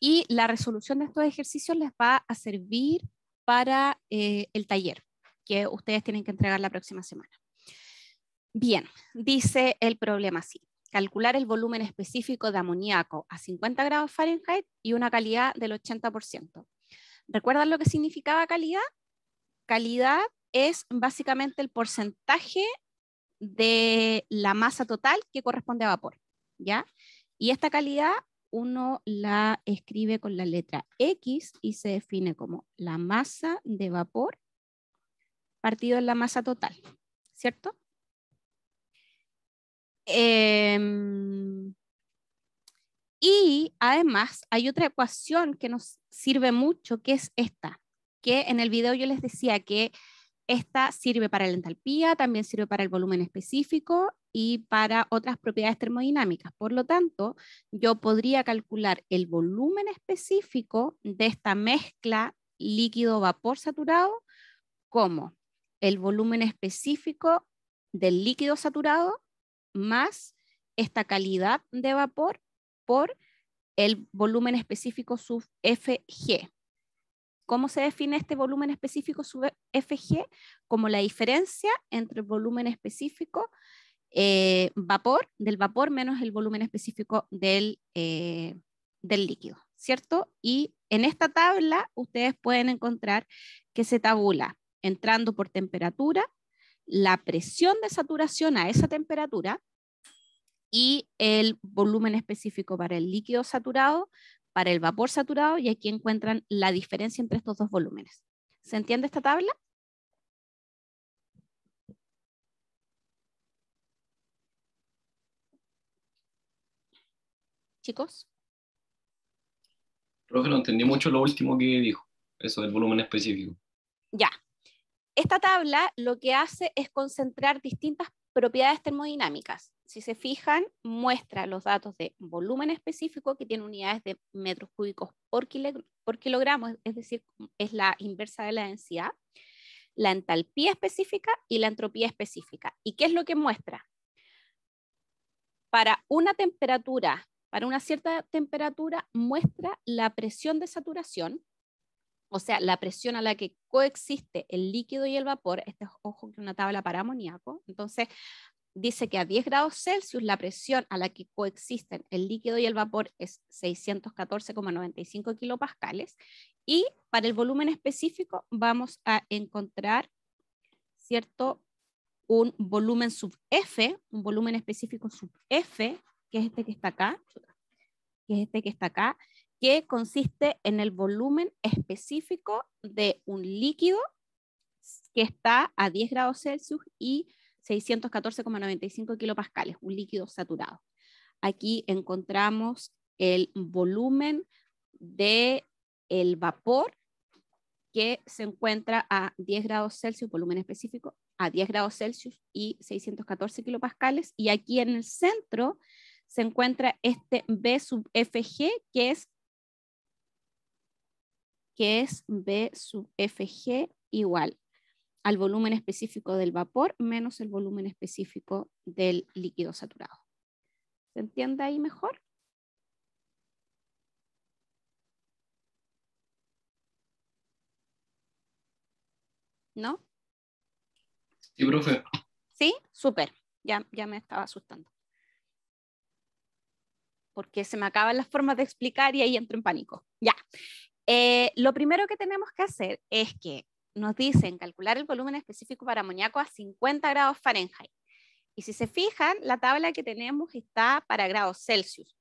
y la resolución de estos ejercicios les va a servir para eh, el taller que ustedes tienen que entregar la próxima semana. Bien, dice el problema así. Calcular el volumen específico de amoníaco a 50 grados Fahrenheit y una calidad del 80%. ¿Recuerdan lo que significaba calidad? Calidad es básicamente el porcentaje de la masa total que corresponde a vapor, ¿ya? Y esta calidad uno la escribe con la letra X y se define como la masa de vapor partido en la masa total, ¿cierto? Em, y además hay otra ecuación que nos sirve mucho, que es esta, que en el video yo les decía que esta sirve para la entalpía, también sirve para el volumen específico y para otras propiedades termodinámicas. Por lo tanto, yo podría calcular el volumen específico de esta mezcla líquido-vapor saturado como el volumen específico del líquido saturado más esta calidad de vapor por el volumen específico sub FG. ¿Cómo se define este volumen específico sub FG? Como la diferencia entre el volumen específico eh, vapor, del vapor menos el volumen específico del, eh, del líquido, ¿cierto? Y en esta tabla ustedes pueden encontrar que se tabula entrando por temperatura, la presión de saturación a esa temperatura y el volumen específico para el líquido saturado, para el vapor saturado, y aquí encuentran la diferencia entre estos dos volúmenes. ¿Se entiende esta tabla? chicos? Profe, no entendí mucho lo último que dijo, eso del volumen específico. Ya. Esta tabla lo que hace es concentrar distintas propiedades termodinámicas. Si se fijan, muestra los datos de volumen específico que tiene unidades de metros cúbicos por, kilo, por kilogramo, es decir, es la inversa de la densidad, la entalpía específica y la entropía específica. ¿Y qué es lo que muestra? Para una temperatura para una cierta temperatura muestra la presión de saturación, o sea, la presión a la que coexiste el líquido y el vapor. Este es, ojo, que una tabla para amoníaco. Entonces, dice que a 10 grados Celsius la presión a la que coexisten el líquido y el vapor es 614,95 kilopascales. Y para el volumen específico vamos a encontrar, ¿cierto? Un volumen sub F, un volumen específico sub F que es este que está acá, que es este que está acá, que consiste en el volumen específico de un líquido que está a 10 grados Celsius y 614,95 kilopascales, un líquido saturado. Aquí encontramos el volumen del el vapor que se encuentra a 10 grados Celsius, volumen específico, a 10 grados Celsius y 614 kilopascales. Y aquí en el centro se encuentra este B sub FG, que es, que es B sub FG igual al volumen específico del vapor menos el volumen específico del líquido saturado. ¿Se entiende ahí mejor? ¿No? Sí, profe. Sí, súper. Ya, ya me estaba asustando porque se me acaban las formas de explicar y ahí entro en pánico. Ya. Eh, lo primero que tenemos que hacer es que nos dicen calcular el volumen específico para amoníaco a 50 grados Fahrenheit. Y si se fijan, la tabla que tenemos está para grados Celsius.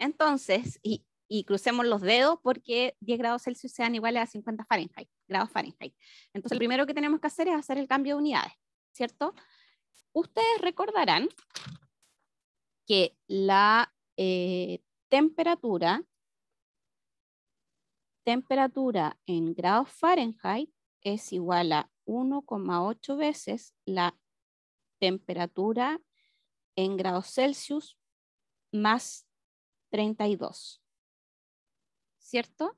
Entonces, y, crucemos los dedos porque 10 grados Celsius sean iguales a 50 Fahrenheit, grados Fahrenheit. Entonces, lo primero que tenemos que hacer es hacer el cambio de unidades, ¿cierto? Ustedes recordarán que la eh, temperatura, temperatura en grados Fahrenheit es igual a 1,8 veces la temperatura en grados Celsius más 32. ¿Cierto?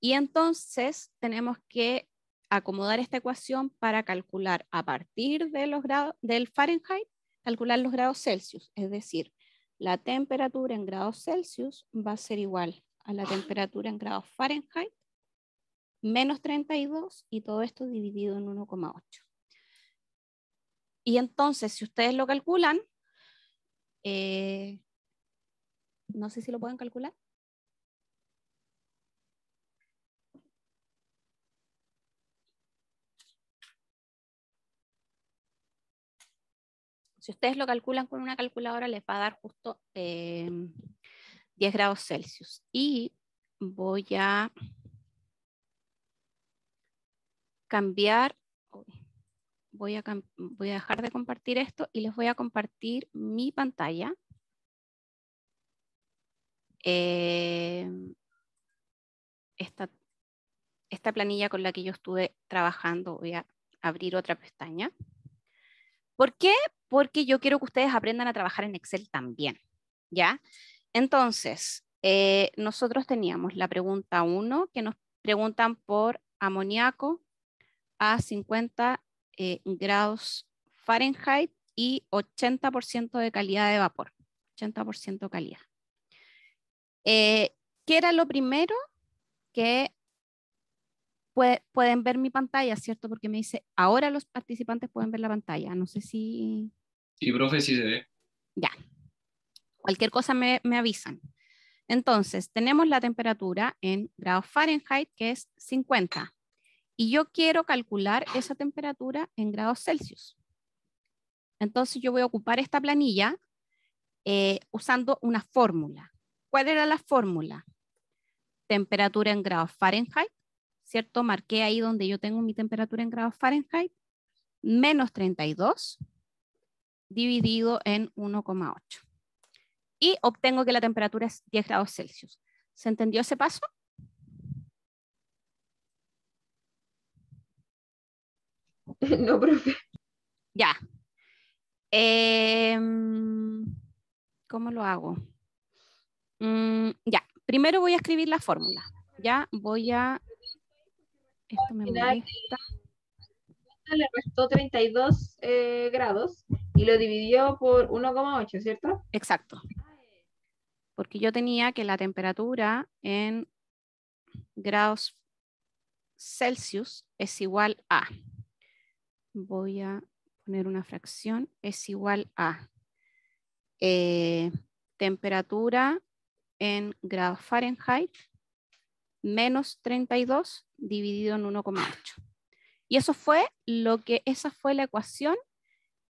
Y entonces tenemos que acomodar esta ecuación para calcular a partir de los grados del Fahrenheit calcular los grados Celsius, es decir, la temperatura en grados Celsius va a ser igual a la ah. temperatura en grados Fahrenheit, menos 32 y todo esto dividido en 1,8. Y entonces, si ustedes lo calculan, eh, no sé si lo pueden calcular. Si ustedes lo calculan con una calculadora, les va a dar justo 10 em, grados Celsius. Y voy a cambiar, voy a, dejar de compartir esto y les voy a compartir mi pantalla. Em, esta, esta planilla con la que yo estuve trabajando, voy a abrir otra pestaña. ¿Por qué? Porque yo quiero que ustedes aprendan a trabajar en Excel también, ¿ya? Entonces, eh, nosotros teníamos la pregunta 1, que nos preguntan por amoníaco a 50 eh, grados Fahrenheit y 80% de calidad de vapor, 80% calidad. Eh, ¿Qué era lo primero que pueden ver mi pantalla, ¿cierto? Porque me dice, ahora los participantes pueden ver la pantalla. No sé si... Sí, profe, sí se ve. Ya. Cualquier cosa me, avisan. Entonces, tenemos la temperatura en grados Fahrenheit, que es 50. Y yo quiero calcular esa temperatura en grados Celsius. Entonces, yo voy a ocupar esta planilla eh, usando una fórmula. ¿Cuál era la fórmula? Temperatura en grados Fahrenheit ¿cierto? Marqué ahí donde yo tengo mi temperatura en grados Fahrenheit, menos 32 dividido en 1,8. Y obtengo que la temperatura es 10 grados Celsius. ¿Se entendió ese paso? No, profe. Ya. Em, ¿Cómo lo hago? Mm, ya, primero voy a escribir la fórmula. Ya voy a esto me eh, Le restó 32 eh, grados y lo dividió por 1,8, ¿cierto? Exacto. Porque yo tenía que la temperatura en grados Celsius es igual a, voy a poner una fracción, es igual a eh, temperatura en grados Fahrenheit menos 32 dividido en 1,8. Y eso fue lo que, esa fue la ecuación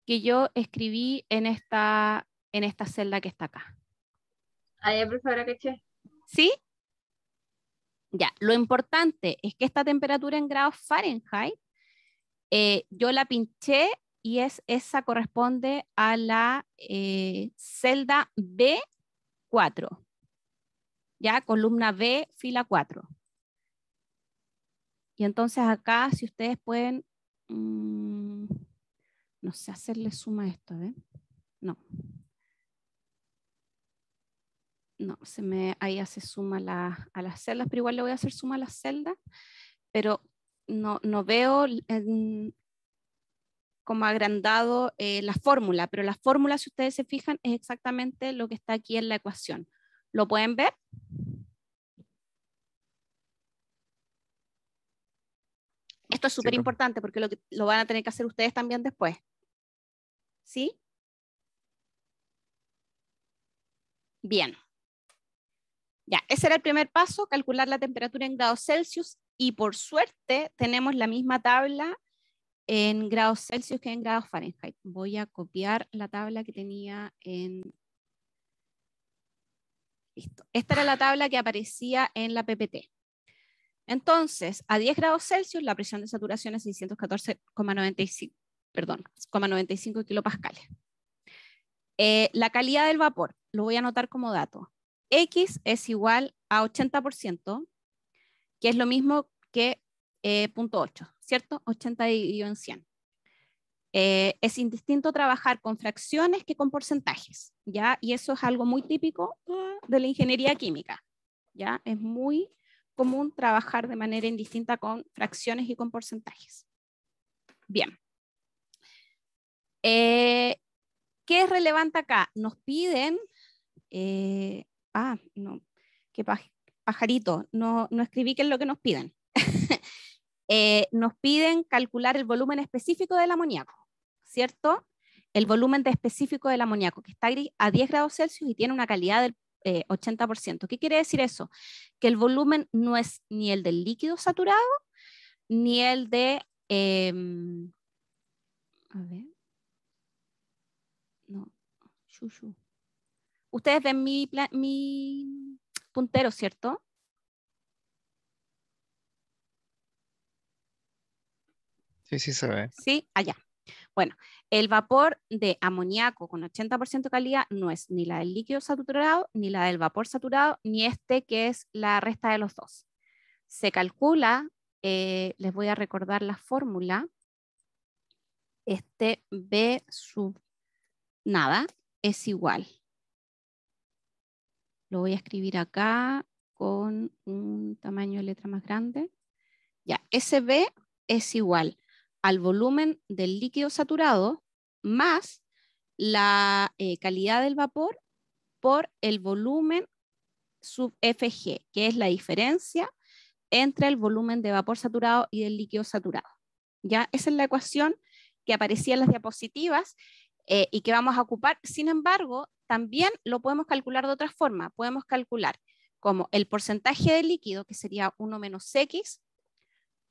que yo escribí en esta, celda que está acá. Ahí, ¿Sí? Ya, lo importante es que esta temperatura en grados Fahrenheit, eh, yo la pinché y es, esa corresponde a la eh, celda B4. ¿ya? Columna B, fila 4. Y entonces acá, si ustedes pueden, mm, no sé, hacerle suma a esto, ¿eh? No. No, se me, ahí hace suma la, a las celdas, pero igual le voy a hacer suma a las celdas, pero no, no veo como agrandado eh, la fórmula, pero la fórmula, si ustedes se fijan, es exactamente lo que está aquí en la ecuación. ¿Lo pueden ver? Esto es súper importante porque lo, lo van a tener que hacer ustedes también después. ¿Sí? Bien. Ya, ese era el primer paso, calcular la temperatura en grados Celsius y por suerte tenemos la misma tabla en grados Celsius que en grados Fahrenheit. Voy a copiar la tabla que tenía en Listo. Esta era la tabla que aparecía en la PPT. Entonces, a 10 grados Celsius, la presión de saturación es 614,95 perdón, kilopascales. Eh, la calidad del vapor, lo voy a anotar como dato. X es igual a 80%, que es lo mismo que eh, 0.8, ¿cierto? 80 dividido en 100. Eh, es indistinto trabajar con fracciones que con porcentajes, ¿ya? Y eso es algo muy típico de la ingeniería química, ¿ya? Es muy común trabajar de manera indistinta con fracciones y con porcentajes. Bien. Eh, ¿Qué es relevante acá? Nos piden... Eh, ah, no, qué pajarito, no, no escribí qué es lo que nos piden. Eh, nos piden calcular el volumen específico del amoníaco, ¿cierto? El volumen específico del amoníaco, que está a 10 grados Celsius y tiene una calidad del 80%. Eh, ¿Qué quiere decir eso? Que el volumen no es ni el del líquido saturado, ni el de... Em, a ver. No. Ustedes ven mi, mi puntero, ¿cierto? Sí, sí se ve. Sí, allá. Bueno, el vapor de amoníaco con 80% de calidad no es ni la del líquido saturado, ni la del vapor saturado, ni este que es la resta de los dos. Se calcula, eh, les voy a recordar la fórmula, este B sub nada es igual. Lo voy a escribir acá con un tamaño de letra más grande. Ya, SB es igual al volumen del líquido saturado más la eh, calidad del vapor por el volumen sub FG, que es la diferencia entre el volumen de vapor saturado y del líquido saturado. ¿Ya? Esa es la ecuación que aparecía en las diapositivas eh, y que vamos a ocupar. Sin embargo, también lo podemos calcular de otra forma. Podemos calcular como el porcentaje de líquido, que sería 1 menos X,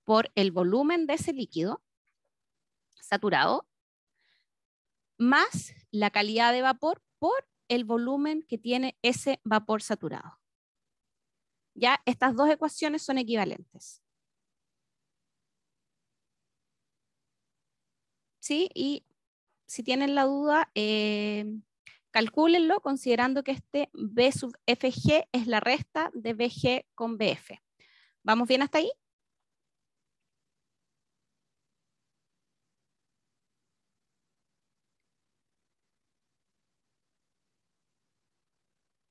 por el volumen de ese líquido, saturado, más la calidad de vapor por el volumen que tiene ese vapor saturado. Ya estas dos ecuaciones son equivalentes. ¿Sí? Y si tienen la duda, eh, calcúlenlo considerando que este B sub FG es la resta de BG con BF. ¿Vamos bien hasta ahí?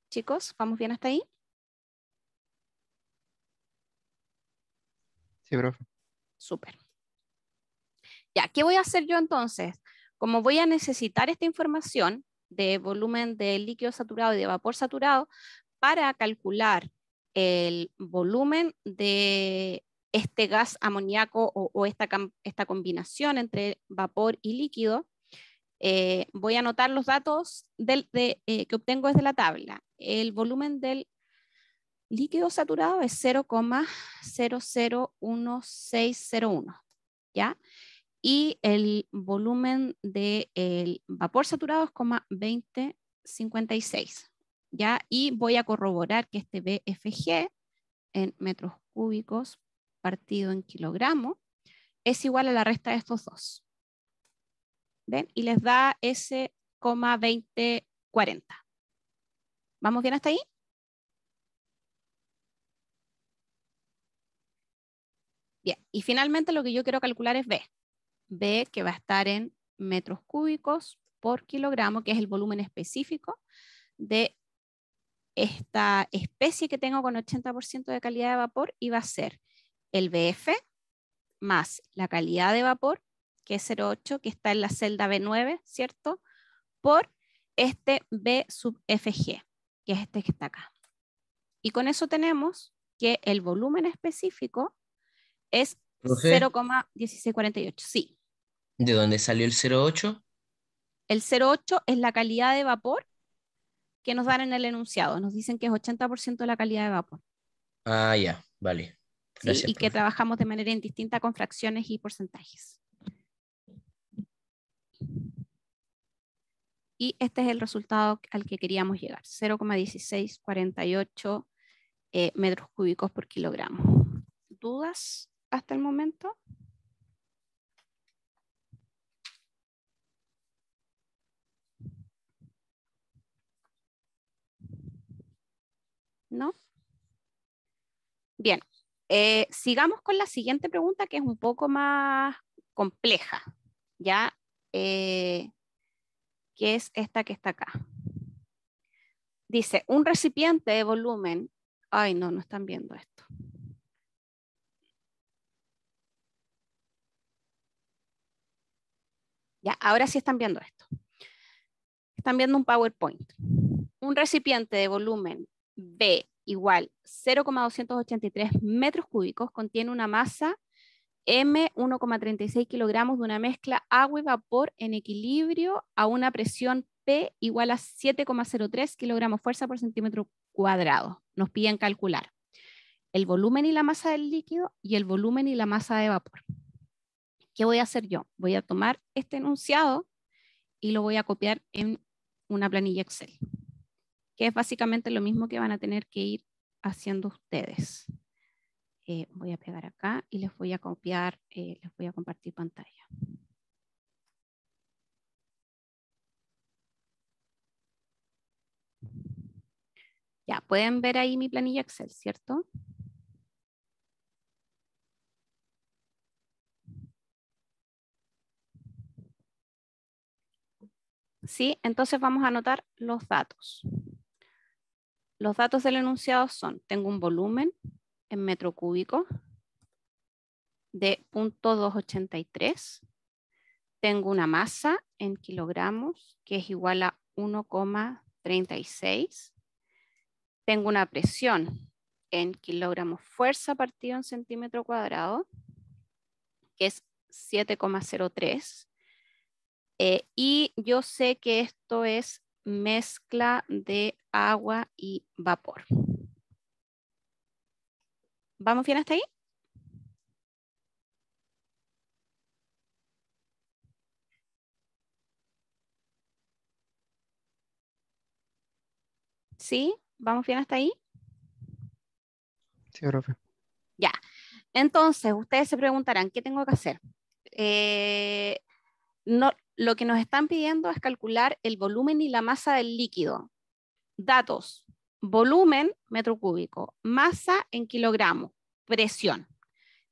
Chicos, ¿vamos bien hasta ahí? Sí, profe. Súper. Ya, ¿qué voy a hacer yo entonces? Como voy a necesitar esta información de volumen de líquido saturado y de vapor saturado para calcular el volumen de este gas amoníaco o, o esta, esta combinación entre vapor y líquido, eh, voy a anotar los datos eh, que obtengo desde la tabla. El volumen del líquido saturado es 0,001601, ¿ya? Y el volumen del vapor saturado es 0,2056, ¿ya? Y voy a corroborar que este BFG en metros cúbicos partido en kilogramo es igual a la resta de estos dos. Y les da ese 40. ¿Vamos bien hasta ahí? Bien, y finalmente lo que yo quiero calcular es B. B que va a estar en metros cúbicos por kilogramo, que es el volumen específico de esta especie que tengo con 80% de calidad de vapor y va a ser el BF más la calidad de vapor que es 08, que está en la celda B9, ¿cierto? Por este B sub FG, que es este que está acá. Y con eso tenemos que el volumen específico es 0,1648. Sí. ¿De dónde salió el 08? El 08 es la calidad de vapor que nos dan en el enunciado. Nos dicen que es 80% de la calidad de vapor. Ah, ya, vale. y que trabajamos de manera indistinta con fracciones y porcentajes. Y este es el resultado al que queríamos llegar, 0,1648 eh, metros cúbicos por kilogramo. ¿Dudas hasta el momento? ¿No? Bien, eh, sigamos con la siguiente pregunta que es un poco más compleja, ¿ya? eh, que es esta que está acá. Dice, un recipiente de volumen. Ay, no, no están viendo esto. Ya, ahora sí están viendo esto. Están viendo un PowerPoint. Un recipiente de volumen B igual 0,283 metros cúbicos contiene una masa M 1,36 kilogramos de una mezcla agua y vapor en equilibrio a una presión P igual a 7,03 kilogramos fuerza por centímetro cuadrado. Nos piden calcular el volumen y la masa del líquido y el volumen y la masa de vapor. ¿Qué voy a hacer yo? Voy a tomar este enunciado y lo voy a copiar en una planilla Excel, que es básicamente lo mismo que van a tener que ir haciendo ustedes. Eh, voy a pegar acá y les voy a copiar, eh, les voy a compartir pantalla. Ya, pueden ver ahí mi planilla Excel, ¿cierto? ¿Sí? Entonces vamos a anotar los datos. Los datos del enunciado son, tengo un volumen, en metro cúbico de 0.283. Tengo una masa en kilogramos que es igual a 1,36. Tengo una presión en kilogramos fuerza partido en centímetro cuadrado, que es 7,03. Eh, y yo sé que esto es mezcla de agua y vapor. ¿Vamos bien hasta ahí? ¿Sí? ¿Vamos bien hasta ahí? Sí, profe. Ya. Entonces, ustedes se preguntarán, ¿qué tengo que hacer? Eh, no, lo que nos están pidiendo es calcular el volumen y la masa del líquido. Datos, volumen metro cúbico, masa en kilogramo, presión.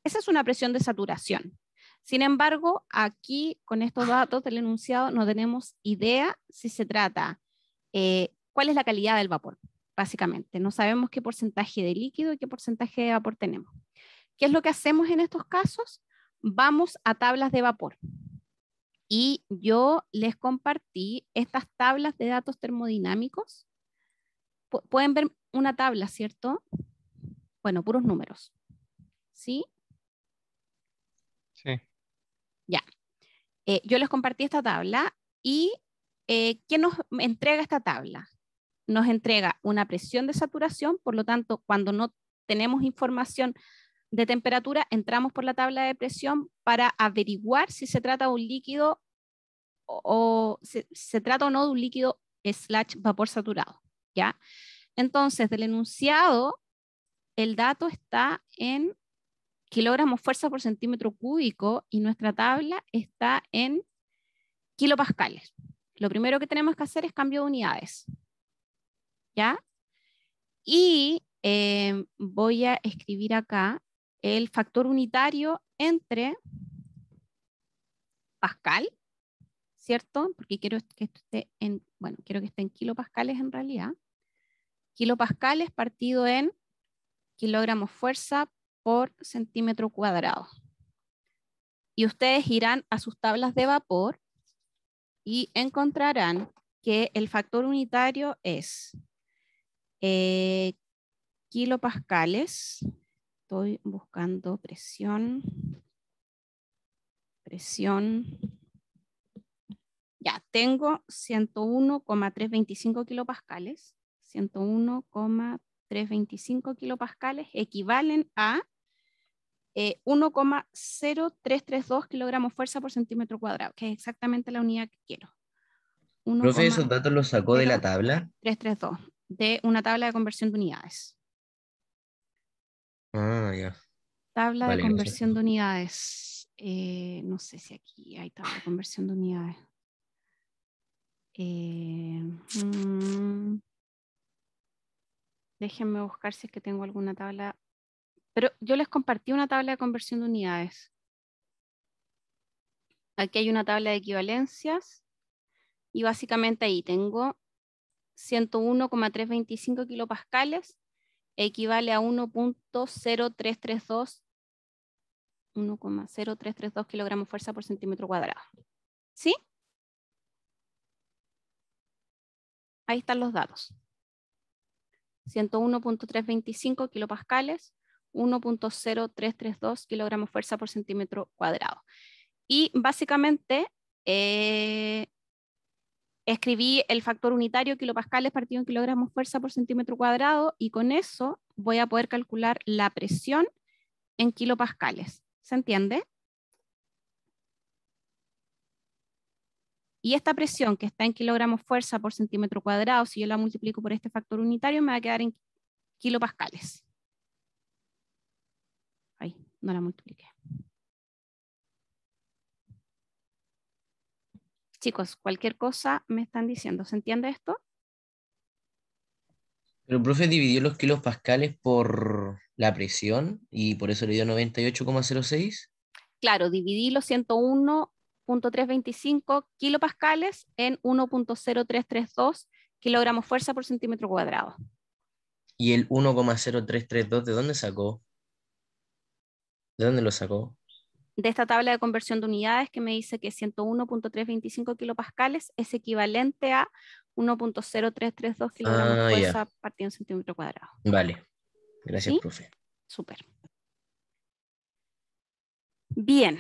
Esa es una presión de saturación. Sin embargo, aquí con estos datos del enunciado no tenemos idea si se trata, eh, cuál es la calidad del vapor, básicamente. No sabemos qué porcentaje de líquido y qué porcentaje de vapor tenemos. ¿Qué es lo que hacemos en estos casos? Vamos a tablas de vapor. Y yo les compartí estas tablas de datos termodinámicos pueden ver una tabla, ¿cierto? Bueno, puros números. ¿Sí? Sí. Ya. Eh, yo les compartí esta tabla y eh, qué nos entrega esta tabla? Nos entrega una presión de saturación, por lo tanto, cuando no tenemos información de temperatura, entramos por la tabla de presión para averiguar si se trata de un líquido o, se, trata o no de un líquido slash vapor saturado. ¿ya? Entonces, del enunciado, el dato está en kilogramos fuerza por centímetro cúbico y nuestra tabla está en kilopascales. Lo primero que tenemos que hacer es cambio de unidades. ¿Ya? Y eh, voy a escribir acá el factor unitario entre pascal, ¿cierto? Porque quiero que esté en, bueno, quiero que esté en kilopascales en realidad kilopascales partido en kilogramos fuerza por centímetro cuadrado. Y ustedes irán a sus tablas de vapor y encontrarán que el factor unitario es eh, kilopascales. Estoy buscando presión. Presión. Ya, tengo 101,325 kilopascales 101,325 kilopascales equivalen a 1,0332 eh, kilogramos fuerza por centímetro cuadrado, que es exactamente la unidad que quiero. 1, Profe, ¿esos datos los sacó de la tabla? 332, de una tabla de conversión de unidades. Ah, ya. Tabla de conversión de unidades. Eh, no sé si aquí hay tabla de conversión de unidades. Eh, mm, Déjenme buscar si es que tengo alguna tabla. Pero yo les compartí una tabla de conversión de unidades. Aquí hay una tabla de equivalencias y básicamente ahí tengo 101,325 kilopascales, equivale a 1.0332 1,0332 kilogramos fuerza por centímetro cuadrado. ¿Sí? Ahí están los datos. 101.325 kilopascales, 1.0332 kilogramos fuerza por centímetro cuadrado. Y básicamente eh, escribí el factor unitario kilopascales partido en kilogramos fuerza por centímetro cuadrado y con eso voy a poder calcular la presión en kilopascales. ¿Se entiende? Y esta presión que está en kilogramos fuerza por centímetro cuadrado, si yo la multiplico por este factor unitario, me va a quedar en kilopascales. Ahí, no la multipliqué. Chicos, cualquier cosa me están diciendo. ¿Se entiende esto? Pero el profe dividió los kilopascales por la presión y por eso le dio 98,06. Claro, dividí los 101 1.325 kilopascales en 1.0332 kilogramos fuerza por centímetro cuadrado. ¿Y el 1,0332 de dónde sacó? ¿De dónde lo sacó? De esta tabla de conversión de unidades que me dice que 101.325 kilopascales es equivalente a 1.0332 kilogramos ah, fuerza partido en centímetro cuadrado. Vale, gracias, profe. Súper. Bien,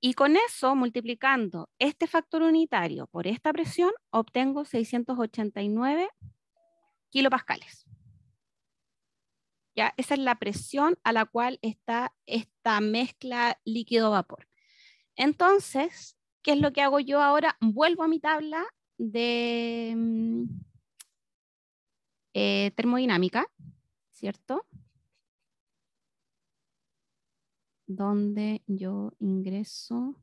y con eso, multiplicando este factor unitario por esta presión, obtengo 689 kilopascales. ¿Ya? Esa es la presión a la cual está esta mezcla líquido-vapor. Entonces, ¿qué es lo que hago yo ahora? Vuelvo a mi tabla de mm, eh, termodinámica, ¿cierto? donde yo ingreso,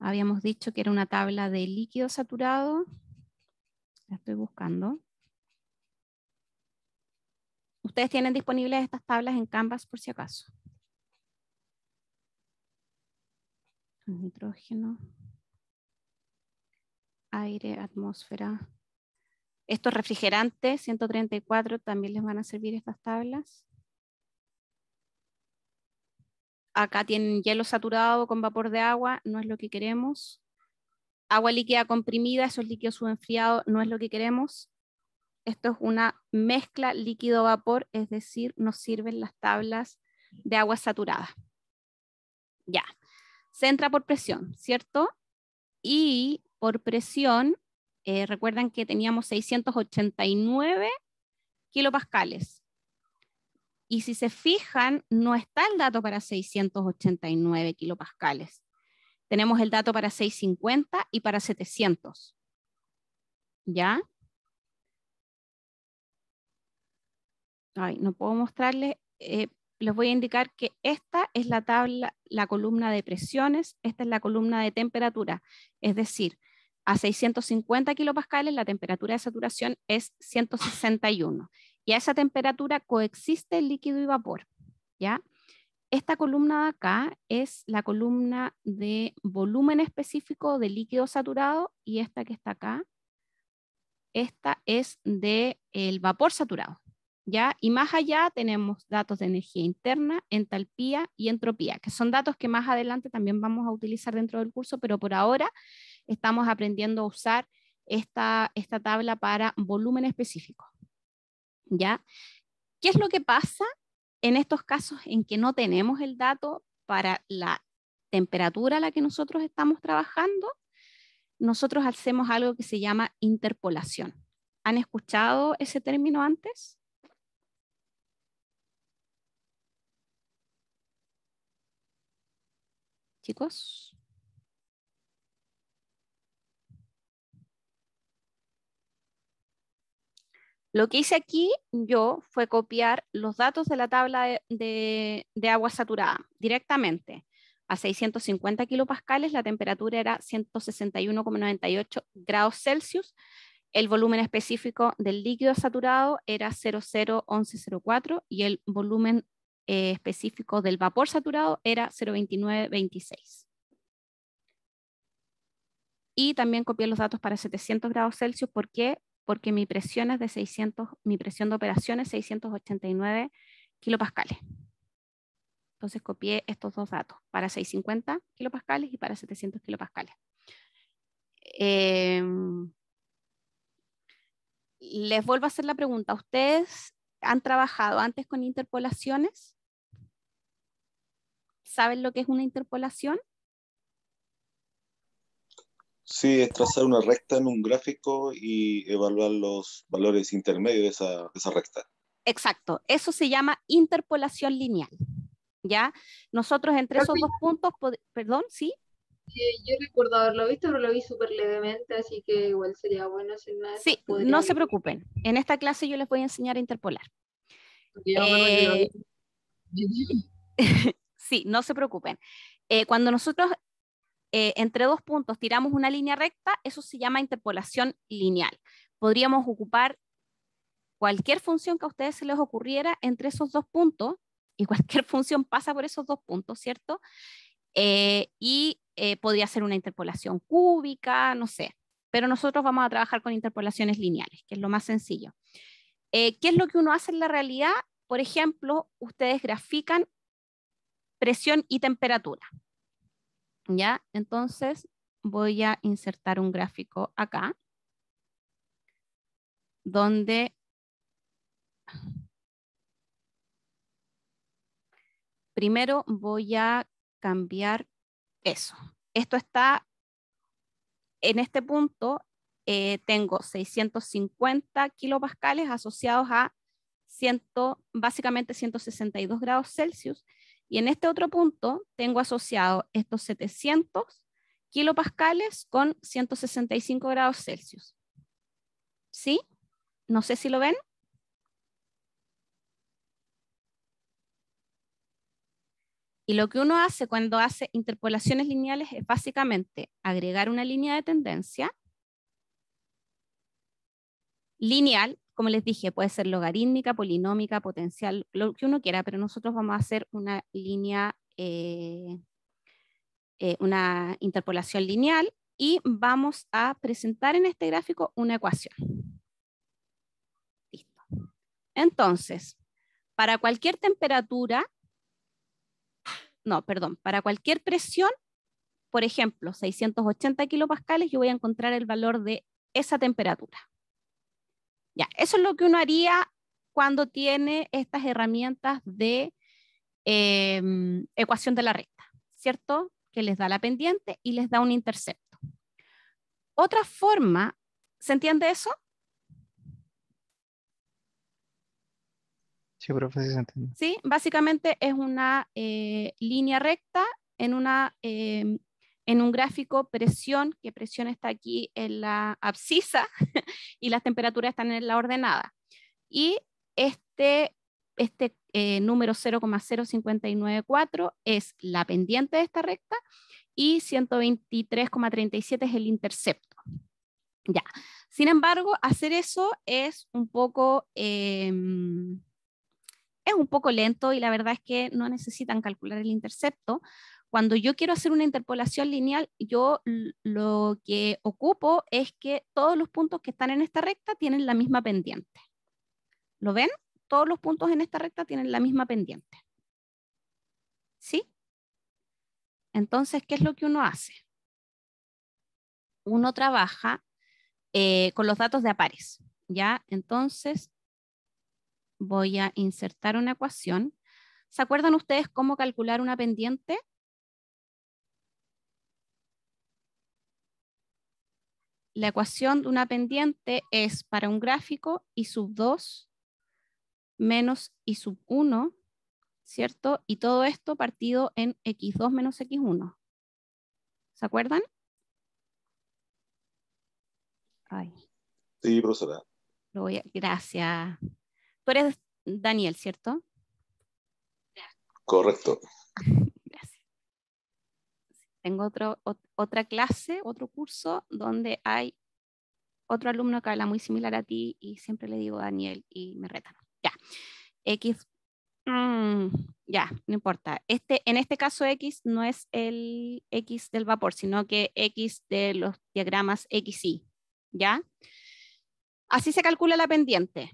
habíamos dicho que era una tabla de líquido saturado, la estoy buscando. Ustedes tienen disponibles estas tablas en Canvas por si acaso. Nitrógeno, aire, atmósfera. Estos refrigerantes, 134, también les van a servir estas tablas. Acá tienen hielo saturado con vapor de agua, no es lo que queremos. Agua líquida comprimida, esos líquido subenfriado, no es lo que queremos. Esto es una mezcla líquido-vapor, es decir, nos sirven las tablas de agua saturada. Ya. Se entra por presión, ¿cierto? Y por presión, eh, recuerdan que teníamos 689 kilopascales. Y si se fijan, no está el dato para 689 kilopascales. Tenemos el dato para 650 y para 700. ¿Ya? Ay, no puedo mostrarles. Eh, les voy a indicar que esta es la tabla, la columna de presiones, esta es la columna de temperatura. Es decir, a 650 kilopascales la temperatura de saturación es 161 y a esa temperatura coexiste el líquido y vapor, ¿ya? Esta columna de acá es la columna de volumen específico de líquido saturado y esta que está acá, esta es del el vapor saturado, ¿ya? Y más allá tenemos datos de energía interna, entalpía y entropía, que son datos que más adelante también vamos a utilizar dentro del curso, pero por ahora estamos aprendiendo a usar esta, esta tabla para volumen específico. ¿Ya? ¿Qué es lo que pasa en estos casos en que no tenemos el dato para la temperatura a la que nosotros estamos trabajando? Nosotros hacemos algo que se llama interpolación. ¿Han escuchado ese término antes? Chicos. Lo que hice aquí yo fue copiar los datos de la tabla de, agua saturada directamente. A 650 kilopascales la temperatura era 161,98 grados Celsius. El volumen específico del líquido saturado era 001104 y el volumen eh, específico del vapor saturado era 02926 y también copié los datos para 700 grados Celsius. porque porque mi presión es de 600, mi presión de operación es 689 kilopascales. Entonces copié estos dos datos para 650 kilopascales y para 700 kilopascales. Em, les vuelvo a hacer la pregunta. ¿Ustedes han trabajado antes con interpolaciones? ¿Saben lo que es una interpolación? Sí, es trazar una recta en un gráfico y evaluar los valores intermedios de esa, recta. Exacto, eso se llama interpolación lineal. ¿Ya? Nosotros entre esos dos puntos, perdón, sí. yo recuerdo haberlo visto, pero lo vi súper levemente, así que igual sería bueno hacer una... Sí, no se preocupen. En esta clase yo les voy a enseñar a interpolar. Eh, sí, no se preocupen. Eh, cuando nosotros eh, entre dos puntos tiramos una línea recta, eso se llama interpolación lineal. Podríamos ocupar cualquier función que a ustedes se les ocurriera entre esos dos puntos, y cualquier función pasa por esos dos puntos, ¿cierto? Eh, y eh, podría ser una interpolación cúbica, no sé, pero nosotros vamos a trabajar con interpolaciones lineales, que es lo más sencillo. ¿Qué es lo que uno hace en la realidad? Por ejemplo, ustedes grafican presión y temperatura, ¿Ya? Entonces voy a insertar un gráfico acá donde primero voy a cambiar eso. Esto está en este punto eh, tengo 650 kilopascales asociados a básicamente 162 grados Celsius y en este otro punto tengo asociado estos 700 kilopascales con 165 grados Celsius. ¿Sí? No sé si lo ven. Y lo que uno hace cuando hace interpolaciones lineales es básicamente agregar una línea de tendencia lineal, como les dije, puede ser logarítmica, polinómica, potencial, lo que uno quiera, pero nosotros vamos a hacer una línea, eh, eh, una interpolación lineal y vamos a presentar en este gráfico una ecuación. Listo. Entonces, para cualquier temperatura, no, perdón, para cualquier presión, por ejemplo, 680 kilopascales, yo voy a encontrar el valor de esa temperatura. Ya, eso es lo que uno haría cuando tiene estas herramientas de em, ecuación de la recta, ¿cierto? Que les da la pendiente y les da un intercepto. Otra forma, ¿se entiende eso? Sí, profe, se entiende. Sí, básicamente es una eh, línea recta en una em, en un gráfico presión, que presión está aquí en la abscisa y las temperaturas están en la ordenada. Y este, este eh, número 0,0594 es la pendiente de esta recta y 123,37 es el intercepto. Ya. Sin embargo, hacer eso es un poco... Em, es un poco lento y la verdad es que no necesitan calcular el intercepto cuando yo quiero hacer una interpolación lineal, yo lo que ocupo es que todos los puntos que están en esta recta tienen la misma pendiente. ¿Lo ven? Todos los puntos en esta recta tienen la misma pendiente. ¿Sí? Entonces, ¿qué es lo que uno hace? Uno trabaja eh, con los datos de apares, ¿ya? Entonces, voy a insertar una ecuación. ¿Se acuerdan ustedes cómo calcular una pendiente? la ecuación de una pendiente es para un gráfico y sub 2 menos y sub 1, ¿cierto? Y todo esto partido en X2 menos X1. ¿Se acuerdan? Sí, profesora. Gracias. Tú eres Daniel, ¿cierto? Correcto. Tengo otra clase, otro curso donde hay otro alumno que habla muy similar a ti y siempre le digo Daniel y me reta. Ya, X, mm, ya, no importa. Este, en este caso X no es el X del vapor, sino que X de los diagramas XY, ¿ya? Así se calcula la pendiente.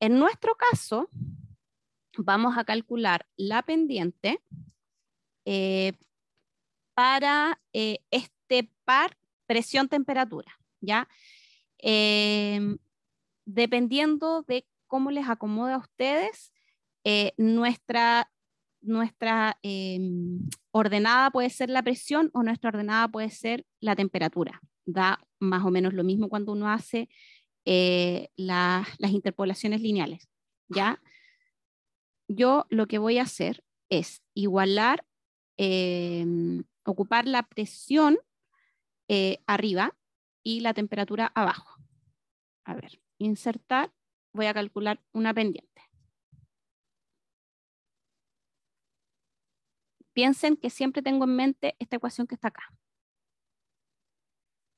En nuestro caso, vamos a calcular la pendiente eh, para eh, este par presión-temperatura, ¿ya? Em, dependiendo de cómo les acomode a ustedes, eh, nuestra, nuestra em, ordenada puede ser la presión o nuestra ordenada puede ser la temperatura. Da más o menos lo mismo cuando uno hace eh, las interpolaciones lineales, ¿ya? Yo lo que voy a hacer es igualar em, ocupar la presión eh, arriba y la temperatura abajo. A ver, insertar, voy a calcular una pendiente. Piensen que siempre tengo en mente esta ecuación que está acá.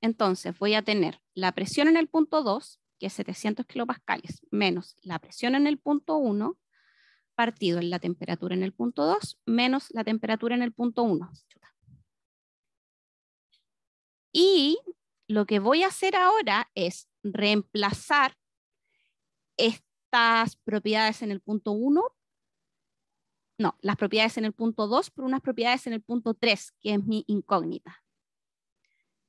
Entonces voy a tener la presión en el punto 2, que es 700 kilopascales, menos la presión en el punto 1, partido en la temperatura en el punto 2, menos la temperatura en el punto 1. Y lo que voy a hacer ahora es reemplazar estas propiedades en el punto 1, no, las propiedades en el punto 2 por unas propiedades en el punto 3, que es mi incógnita.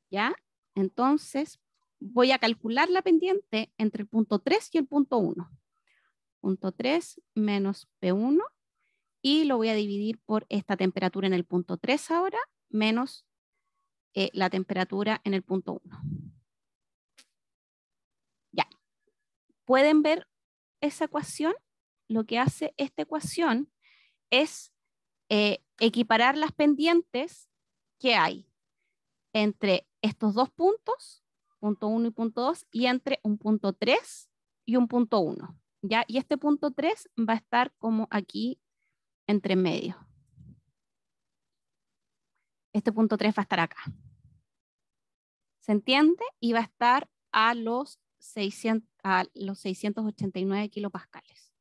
¿Ya? Entonces, voy a calcular la pendiente entre el punto 3 y el punto 1. Punto 3 menos P1 y lo voy a dividir por esta temperatura en el punto 3 ahora, menos eh, la temperatura en el punto 1. Ya. ¿Pueden ver esa ecuación? Lo que hace esta ecuación es eh, equiparar las pendientes que hay entre estos dos puntos, punto 1 y punto 2, y entre un punto 3 y un punto 1. ¿ya? Y este punto 3 va a estar como aquí entre medio. Este punto 3 va a estar acá. ¿Se entiende? Y va a estar a los, 600, a los 689 kilopascales.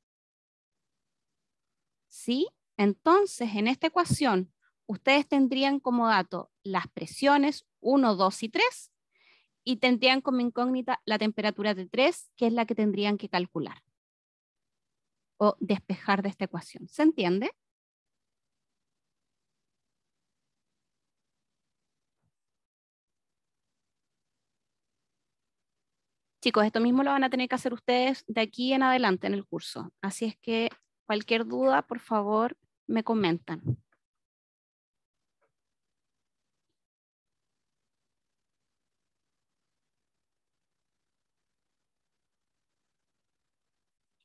¿Sí? Entonces, en esta ecuación, ustedes tendrían como dato las presiones 1, 2 y 3, y tendrían como incógnita la temperatura de 3, que es la que tendrían que calcular o despejar de esta ecuación. ¿Se entiende? Chicos, esto mismo lo van a tener que hacer ustedes de aquí en adelante en el curso. Así es que cualquier duda, por favor, me comentan.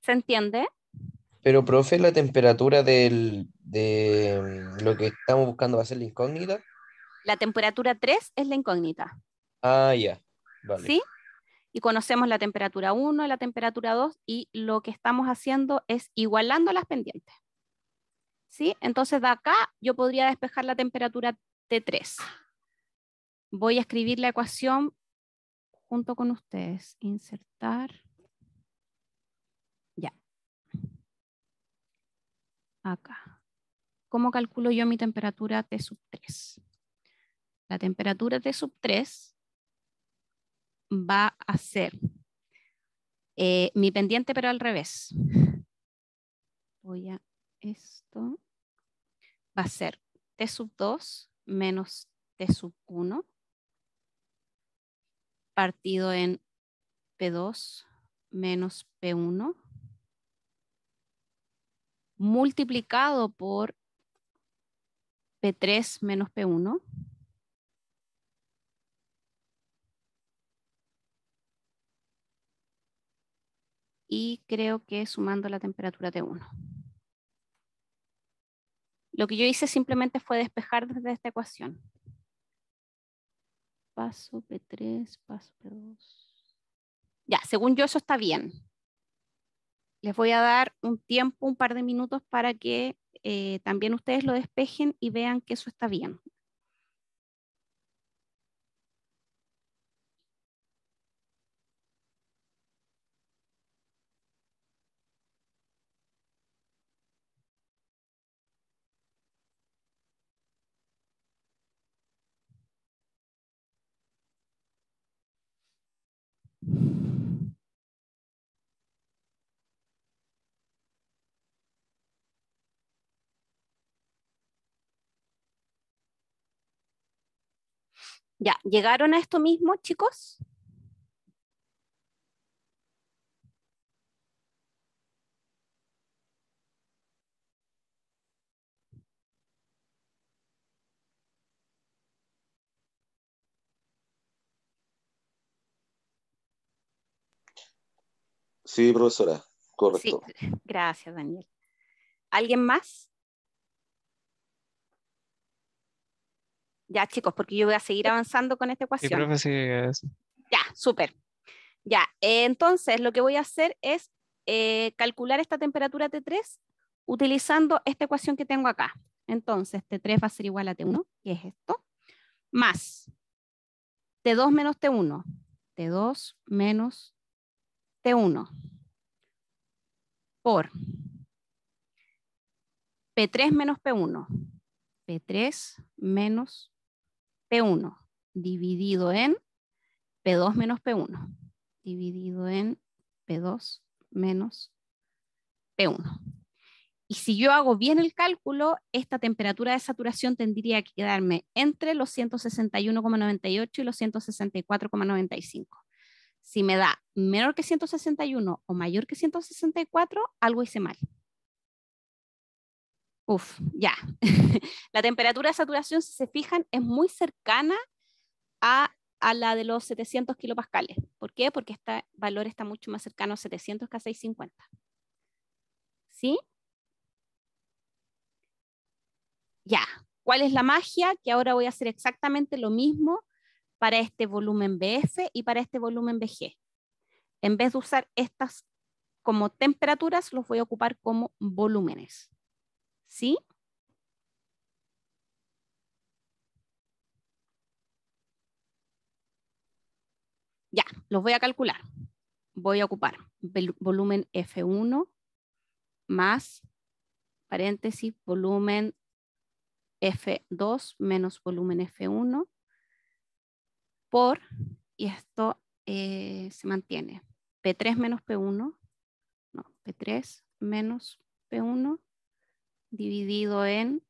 ¿Se entiende? Pero, profe, la temperatura de mm, lo que estamos buscando va a ser la incógnita. La temperatura 3 es la incógnita. Ah, ya. Vale. ¿Sí? y conocemos la temperatura 1, la temperatura 2 y lo que estamos haciendo es igualando las pendientes. ¿Sí? Entonces de acá yo podría despejar la temperatura T3. Voy a escribir la ecuación junto con ustedes. Insertar. Ya. Acá. ¿Cómo calculo yo mi temperatura T sub 3? La temperatura T sub 3 va a ser eh, mi pendiente, pero al revés. Voy a esto. Va a ser T sub 2 menos T sub 1 partido en P2 menos P1 multiplicado por P3 menos P1 y creo que sumando la temperatura T1. Lo que yo hice simplemente fue despejar desde esta ecuación. Paso P3, paso P2. Ya, según yo eso está bien. Les voy a dar un tiempo, un par de minutos para que eh, también ustedes lo despejen y vean que eso está bien. Ya, ¿llegaron a esto mismo, chicos? Sí, profesora, correcto. gracias, Daniel. ¿Alguien más? Ya, chicos, porque yo voy a seguir avanzando con esta ecuación. Sí, profe, sí, sí. Ya, súper. Ya, eh, entonces lo que voy a hacer es eh, calcular esta temperatura T3 utilizando esta ecuación que tengo acá. Entonces, T3 va a ser igual a T1, que es esto, más T2 menos T1, T2 menos T1, por P3 menos P1, P3 menos P1 dividido en P2 menos P1 dividido en P2 menos P1. Y si yo hago bien el cálculo, esta temperatura de saturación tendría que quedarme entre los 161,98 y los 164,95. Si me da menor que 161 o mayor que 164, algo hice mal. Uf, ya. la temperatura de saturación, si se fijan, es muy cercana a, la de los 700 kilopascales. ¿Por qué? Porque este valor está mucho más cercano a 700 que a 650. ¿Sí? Ya. ¿Cuál es la magia? Que ahora voy a hacer exactamente lo mismo para este volumen BF y para este volumen BG. En vez de usar estas como temperaturas, los voy a ocupar como volúmenes. ¿Sí? Ya, los voy a calcular. Voy a ocupar volumen F1 más paréntesis volumen F2 menos volumen F1 por, y esto eh, se mantiene, P3 menos P1, no, P3 menos P1 dividido en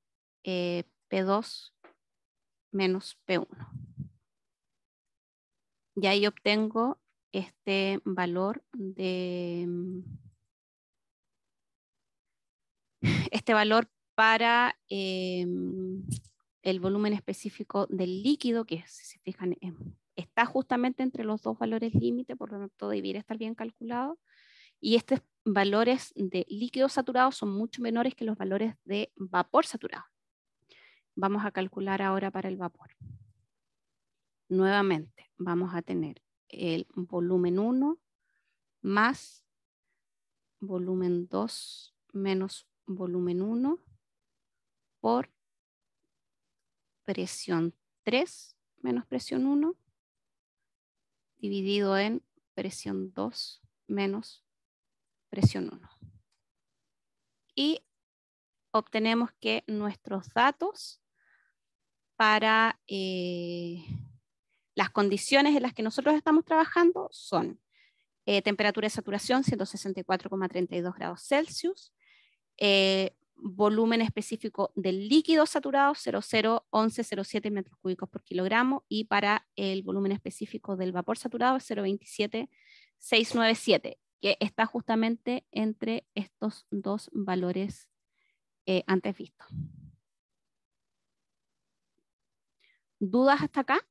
eh, P2 menos P1. Y ahí obtengo este valor de... Mm, este valor para eh, mm, el volumen específico del líquido, que si se fijan em, está justamente entre los dos valores límite, por lo tanto debiera estar bien calculado, y este valores de líquido saturado son mucho menores que los valores de vapor saturado. Vamos a calcular ahora para el vapor. Nuevamente vamos a tener el volumen 1 más volumen 2 menos volumen 1 por presión 3 menos presión 1 dividido en presión 2 menos presión 1. Y obtenemos que nuestros datos para eh, las condiciones en las que nosotros estamos trabajando son eh, temperatura de saturación 164,32 grados Celsius, eh, volumen específico del líquido saturado 001107 metros cúbicos por kilogramo y para el volumen específico del vapor saturado 027697 que está justamente entre estos dos valores eh, antes vistos. ¿Dudas hasta acá?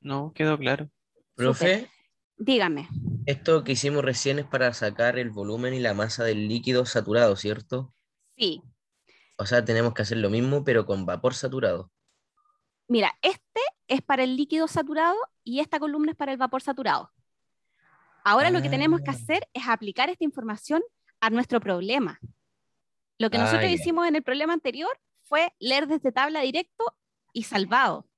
No, quedó claro. Profe, dígame. Esto que hicimos recién es para sacar el volumen y la masa del líquido saturado, ¿cierto? Sí. O sea, tenemos que hacer lo mismo, pero con vapor saturado mira, este es para el líquido saturado y esta columna es para el vapor saturado. Ahora lo que tenemos que ah. hacer es aplicar esta información a nuestro problema. Lo que ah, nosotros hicimos en el problema anterior fue leer desde tabla directo y salvado.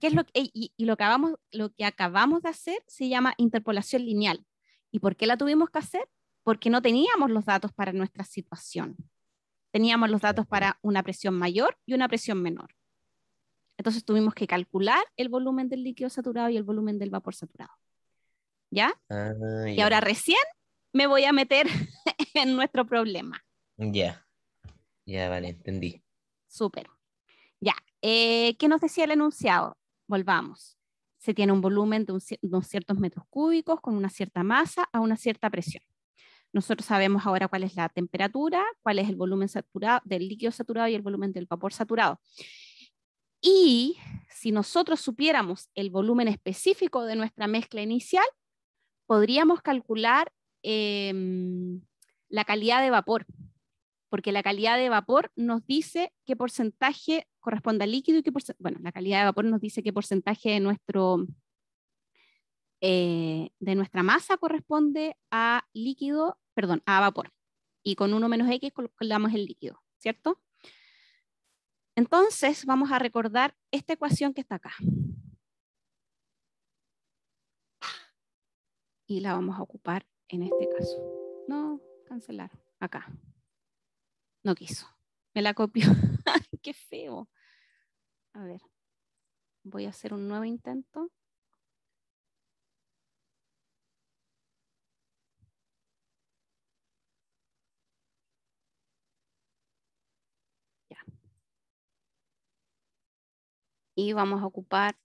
es lo que, y, acabamos, lo que acabamos de hacer se llama interpolación lineal. ¿Y por qué la tuvimos que hacer? Porque no teníamos los datos para nuestra situación. Teníamos los datos para una presión mayor y una presión menor. Entonces tuvimos que calcular el volumen del líquido saturado y el volumen del vapor saturado. ¿Ya? Ah, y ahora recién me voy a meter en nuestro problema. Ya. Ya, vale, entendí. Súper. Ya. Eh, ¿Qué nos decía el enunciado? Volvamos. Se tiene un volumen de, de unos ciertos metros cúbicos con una cierta masa a una cierta presión. Nosotros sabemos ahora cuál es la temperatura, cuál es el volumen saturado del líquido saturado y el volumen del vapor saturado. Y si nosotros supiéramos el volumen específico de nuestra mezcla inicial, podríamos calcular em, la calidad de vapor, porque la calidad de vapor nos dice qué porcentaje corresponde al líquido y qué porcentaje, bueno, la calidad de vapor nos dice qué porcentaje de, nuestro, eh, de nuestra masa corresponde a líquido, perdón, a vapor. Y con 1 menos X calculamos el líquido, ¿cierto? Entonces vamos a recordar esta ecuación que está acá. Y la vamos a ocupar en este caso. No, cancelar. Acá. No quiso. Me la copió. ¡Qué feo! A ver. Voy a hacer un nuevo intento. y vamos a ocupar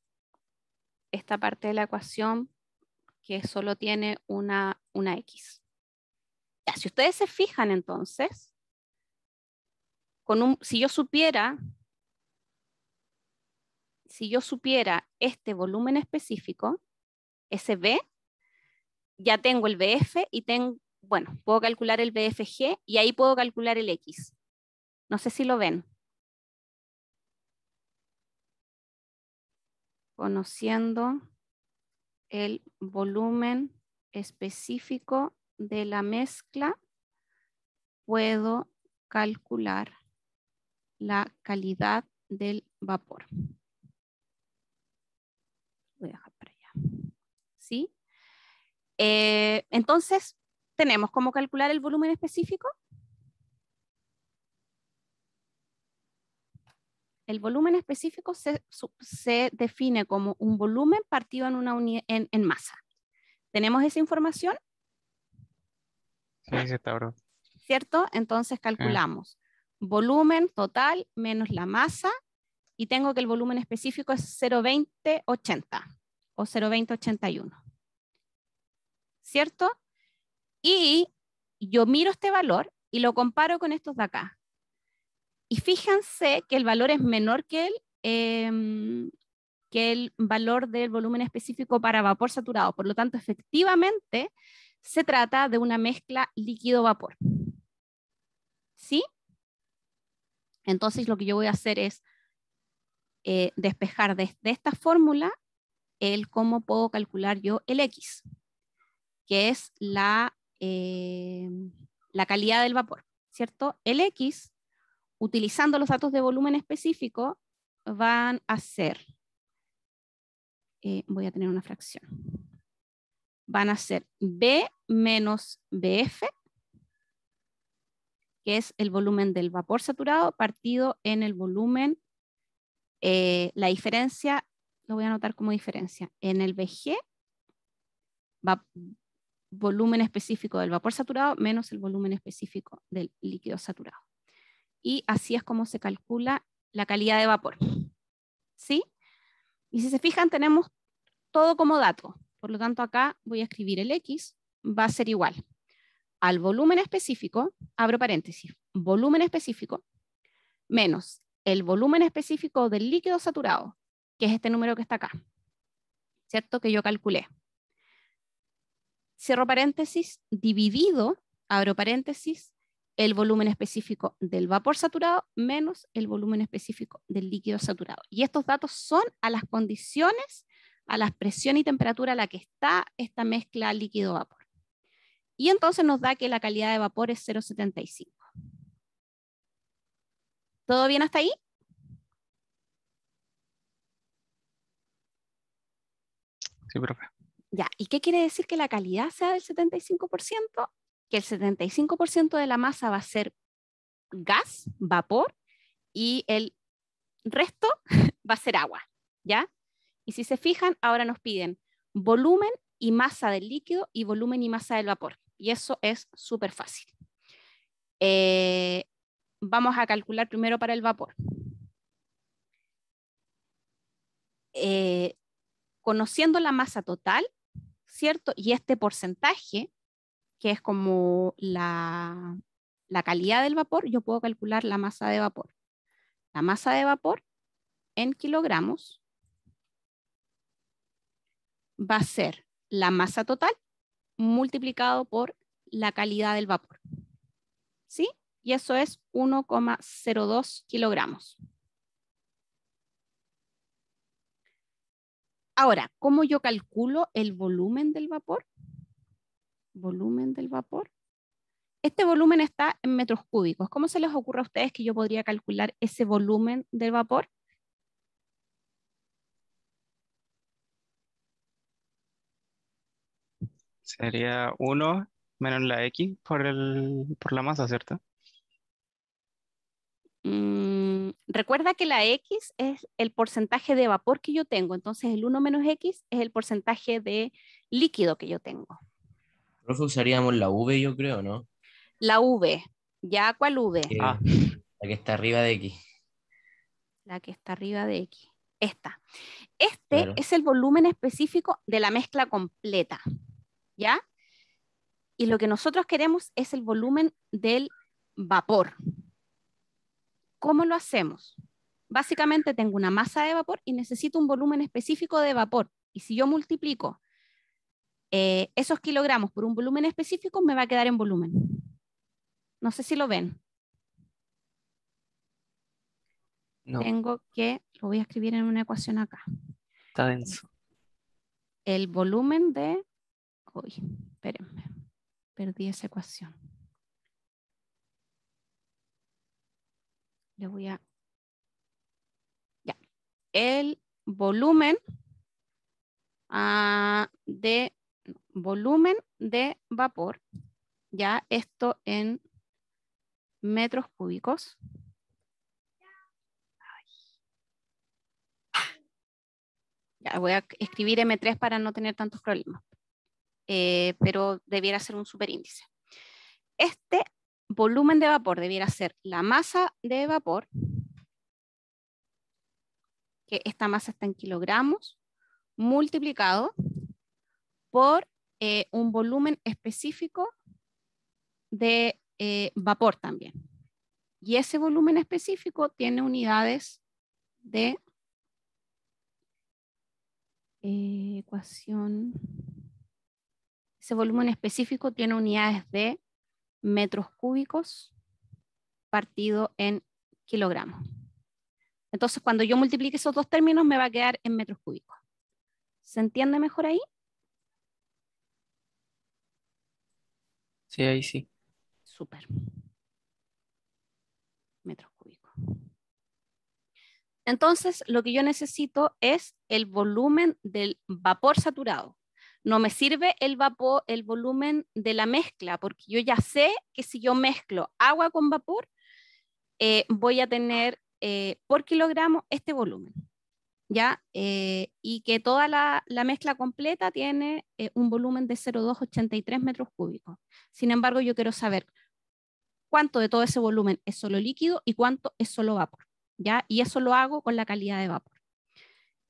esta parte de la ecuación que solo tiene una, una X. si ustedes se fijan entonces, con un, si yo supiera si yo supiera este volumen específico, ese B, ya tengo el BF y tengo, bueno, puedo calcular el BFG y ahí puedo calcular el X. No sé si lo ven. conociendo el volumen específico de la mezcla, puedo calcular la calidad del vapor. Voy a para allá. ¿Sí? Eh, entonces, tenemos cómo calcular el volumen específico. El volumen específico se, define como un volumen partido en, una masa. ¿Tenemos esa información? Sí, está ¿Cierto? Entonces ah. calculamos volumen total menos la masa y tengo que el volumen específico es 0,2080 o 0,2081. ¿Cierto? Y yo miro este valor y lo comparo con estos de acá. Y fíjense que el valor es menor que el, em, que el valor del volumen específico para vapor saturado. Por lo tanto, efectivamente, se trata de una mezcla líquido-vapor. ¿Sí? Entonces, lo que yo voy a hacer es eh, despejar de, esta fórmula el cómo puedo calcular yo el X, que es la, em, la calidad del vapor, ¿cierto? El X utilizando los datos de volumen específico, van a ser, eh, voy a tener una fracción, van a ser B menos BF, que es el volumen del vapor saturado, partido en el volumen, eh, la diferencia, lo voy a anotar como diferencia, en el BG, volumen específico del vapor saturado menos el volumen específico del líquido saturado y así es como se calcula la calidad de vapor. ¿Sí? Y si se fijan, tenemos todo como dato. Por lo tanto, acá voy a escribir el X, va a ser igual al volumen específico, abro paréntesis, volumen específico, menos el volumen específico del líquido saturado, que es este número que está acá, ¿cierto? Que yo calculé. Cierro paréntesis, dividido, abro paréntesis, el volumen específico del vapor saturado menos el volumen específico del líquido saturado. Y estos datos son a las condiciones, a la presión y temperatura a la que está esta mezcla líquido-vapor. Y entonces nos da que la calidad de vapor es 0,75. ¿Todo bien hasta ahí? Sí, profe. Ya, ¿y qué quiere decir que la calidad sea del 75%? que el 75% de la masa va a ser gas, vapor, y el resto va a ser agua, ¿ya? Y si se fijan, ahora nos piden volumen y masa del líquido y volumen y masa del vapor. Y eso es súper fácil. Eh, vamos a calcular primero para el vapor. Eh, conociendo la masa total, ¿cierto? Y este porcentaje, que es como la, calidad del vapor, yo puedo calcular la masa de vapor. La masa de vapor en kilogramos va a ser la masa total multiplicado por la calidad del vapor. ¿Sí? Y eso es 1,02 kilogramos. Ahora, ¿cómo yo calculo el volumen del vapor? volumen del vapor. Este volumen está en metros cúbicos. ¿Cómo se les ocurre a ustedes que yo podría calcular ese volumen del vapor? Sería 1 menos la X por, por la masa, ¿cierto? Mm, recuerda que la X es el porcentaje de vapor que yo tengo, entonces el 1 menos X es el porcentaje de líquido que yo tengo usaríamos la V, yo creo, ¿no? La V. ¿Ya cuál V? Eh, ah. La que está arriba de X. La que está arriba de X. Esta. Este es el volumen específico de la mezcla completa. ¿Ya? Y lo que nosotros queremos es el volumen del vapor. ¿Cómo lo hacemos? Básicamente tengo una masa de vapor y necesito un volumen específico de vapor. Y si yo multiplico eh, esos kilogramos por un volumen específico me va a quedar en volumen. No sé si lo ven. No. Tengo que, lo voy a escribir en una ecuación acá. Está denso. El volumen de, uy, espérenme, perdí esa ecuación. Le voy a, ya, el volumen ah, de volumen de vapor, ya esto en metros cúbicos. Ya voy a escribir M3 para no tener tantos problemas, eh, pero debiera ser un superíndice. Este volumen de vapor debiera ser la masa de vapor, que esta masa está en kilogramos, multiplicado por eh, un volumen específico de eh, vapor también. Y ese volumen específico tiene unidades de eh, ecuación. Ese volumen específico tiene unidades de metros cúbicos partido en kilogramos. Entonces, cuando yo multiplique esos dos términos, me va a quedar en metros cúbicos. ¿Se entiende mejor ahí? Sí, ahí sí. Súper. Metros cúbicos. Entonces, lo que yo necesito es el volumen del vapor saturado. No me sirve el vapor, el volumen de la mezcla, porque yo ya sé que si yo mezclo agua con vapor, eh, voy a tener eh, por kilogramo este volumen. ¿ya? Eh, y que toda la, mezcla completa tiene eh, un volumen de 0,283 metros cúbicos. Sin embargo, yo quiero saber cuánto de todo ese volumen es solo líquido y cuánto es solo vapor, ¿ya? Y eso lo hago con la calidad de vapor.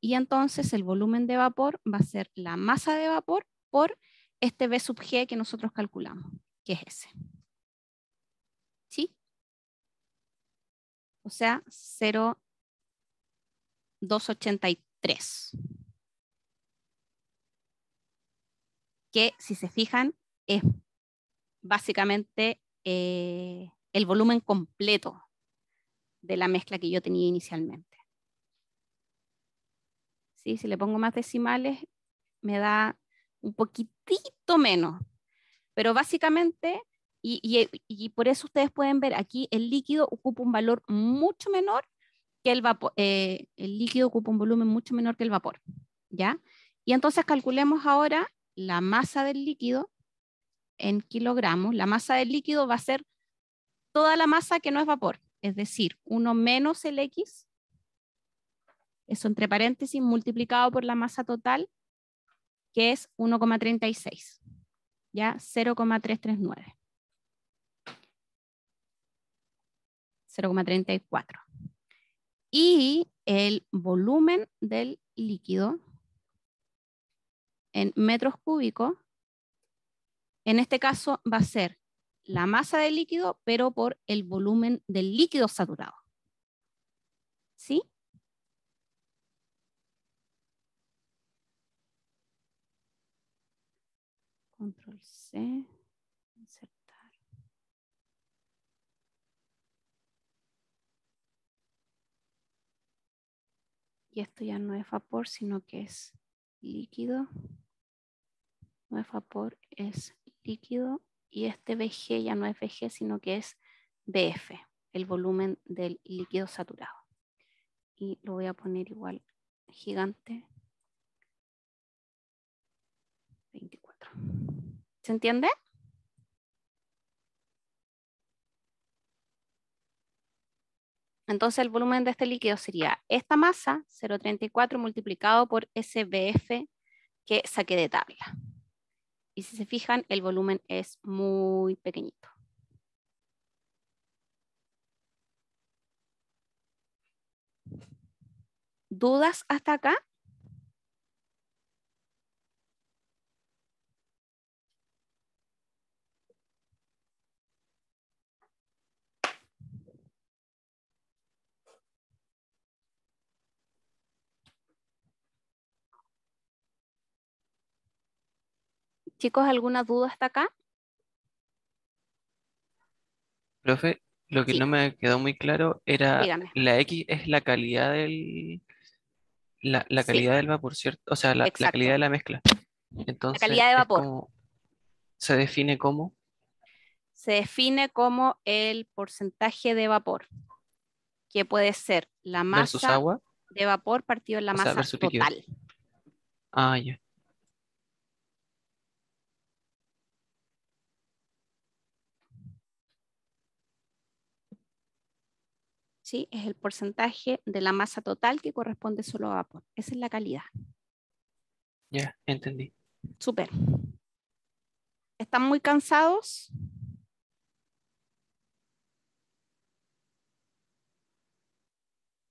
Y entonces el volumen de vapor va a ser la masa de vapor por este B sub G que nosotros calculamos, que es ese. ¿Sí? O sea, 0, 283. Que si se fijan es básicamente eh, el volumen completo de la mezcla que yo tenía inicialmente. Si le pongo más decimales me da un poquitito menos, pero básicamente, y por eso ustedes pueden ver aquí, el líquido ocupa un valor mucho menor que el, vapor, eh, el líquido ocupa un volumen mucho menor que el vapor, ¿ya? Y entonces calculemos ahora la masa del líquido en kilogramos. La masa del líquido va a ser toda la masa que no es vapor, es decir, 1 menos el X, eso entre paréntesis, multiplicado por la masa total, que es 1,36, ya 0,339. 0,34 y el volumen del líquido en metros cúbicos, en este caso va a ser la masa del líquido, pero por el volumen del líquido saturado. ¿Sí? Control C. esto ya no es vapor, sino que es líquido. No es vapor, es líquido. Y este VG ya no es VG, sino que es BF, el volumen del líquido saturado. Y lo voy a poner igual gigante. 24. ¿Se entiende? Entonces el volumen de este líquido sería esta masa, 0,34 multiplicado por SBF que saqué de tabla. Y si se fijan, el volumen es muy pequeñito. ¿Dudas hasta acá? Chicos, ¿alguna duda hasta acá? Profe, lo que no me quedó muy claro era la X es la calidad del la, calidad del vapor, ¿cierto? O sea, la, calidad de la mezcla. Entonces, la calidad de vapor. ¿Se define como? Se define como el porcentaje de vapor, que puede ser la masa de vapor partido en la masa total. Ah, ya. ¿sí? Es el porcentaje de la masa total que corresponde solo a vapor. Esa es la calidad. Ya, entendí. super ¿Están muy cansados?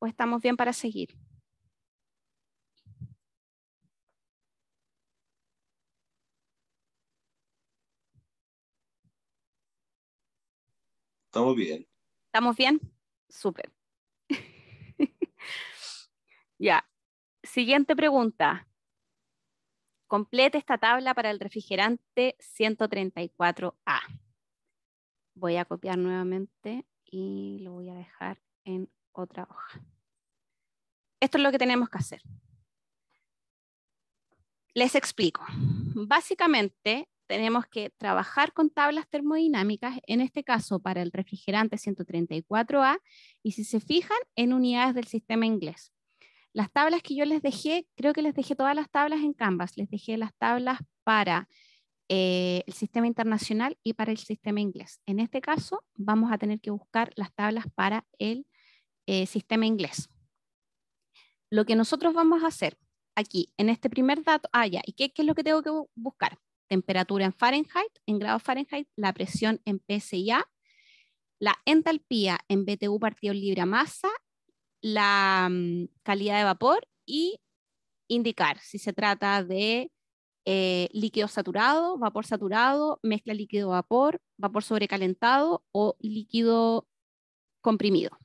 ¿O estamos bien para seguir? Estamos bien. ¿Estamos bien? Súper. ya. Siguiente pregunta. Complete esta tabla para el refrigerante 134A. Voy a copiar nuevamente y lo voy a dejar en otra hoja. Esto es lo que tenemos que hacer. Les explico. Básicamente, tenemos que trabajar con tablas termodinámicas, en este caso para el refrigerante 134A, y si se fijan, en unidades del sistema inglés. Las tablas que yo les dejé, creo que les dejé todas las tablas en Canvas, les dejé las tablas para eh, el sistema internacional y para el sistema inglés. En este caso, vamos a tener que buscar las tablas para el eh, sistema inglés. Lo que nosotros vamos a hacer aquí, en este primer dato, ah, ¿y qué es lo que tengo que buscar? temperatura en Fahrenheit, en grados Fahrenheit, la presión en PSIA, la entalpía en BTU partido libre a masa, la mm, calidad de vapor y indicar si se trata de eh, líquido saturado, vapor saturado, mezcla líquido-vapor, vapor sobrecalentado o líquido comprimido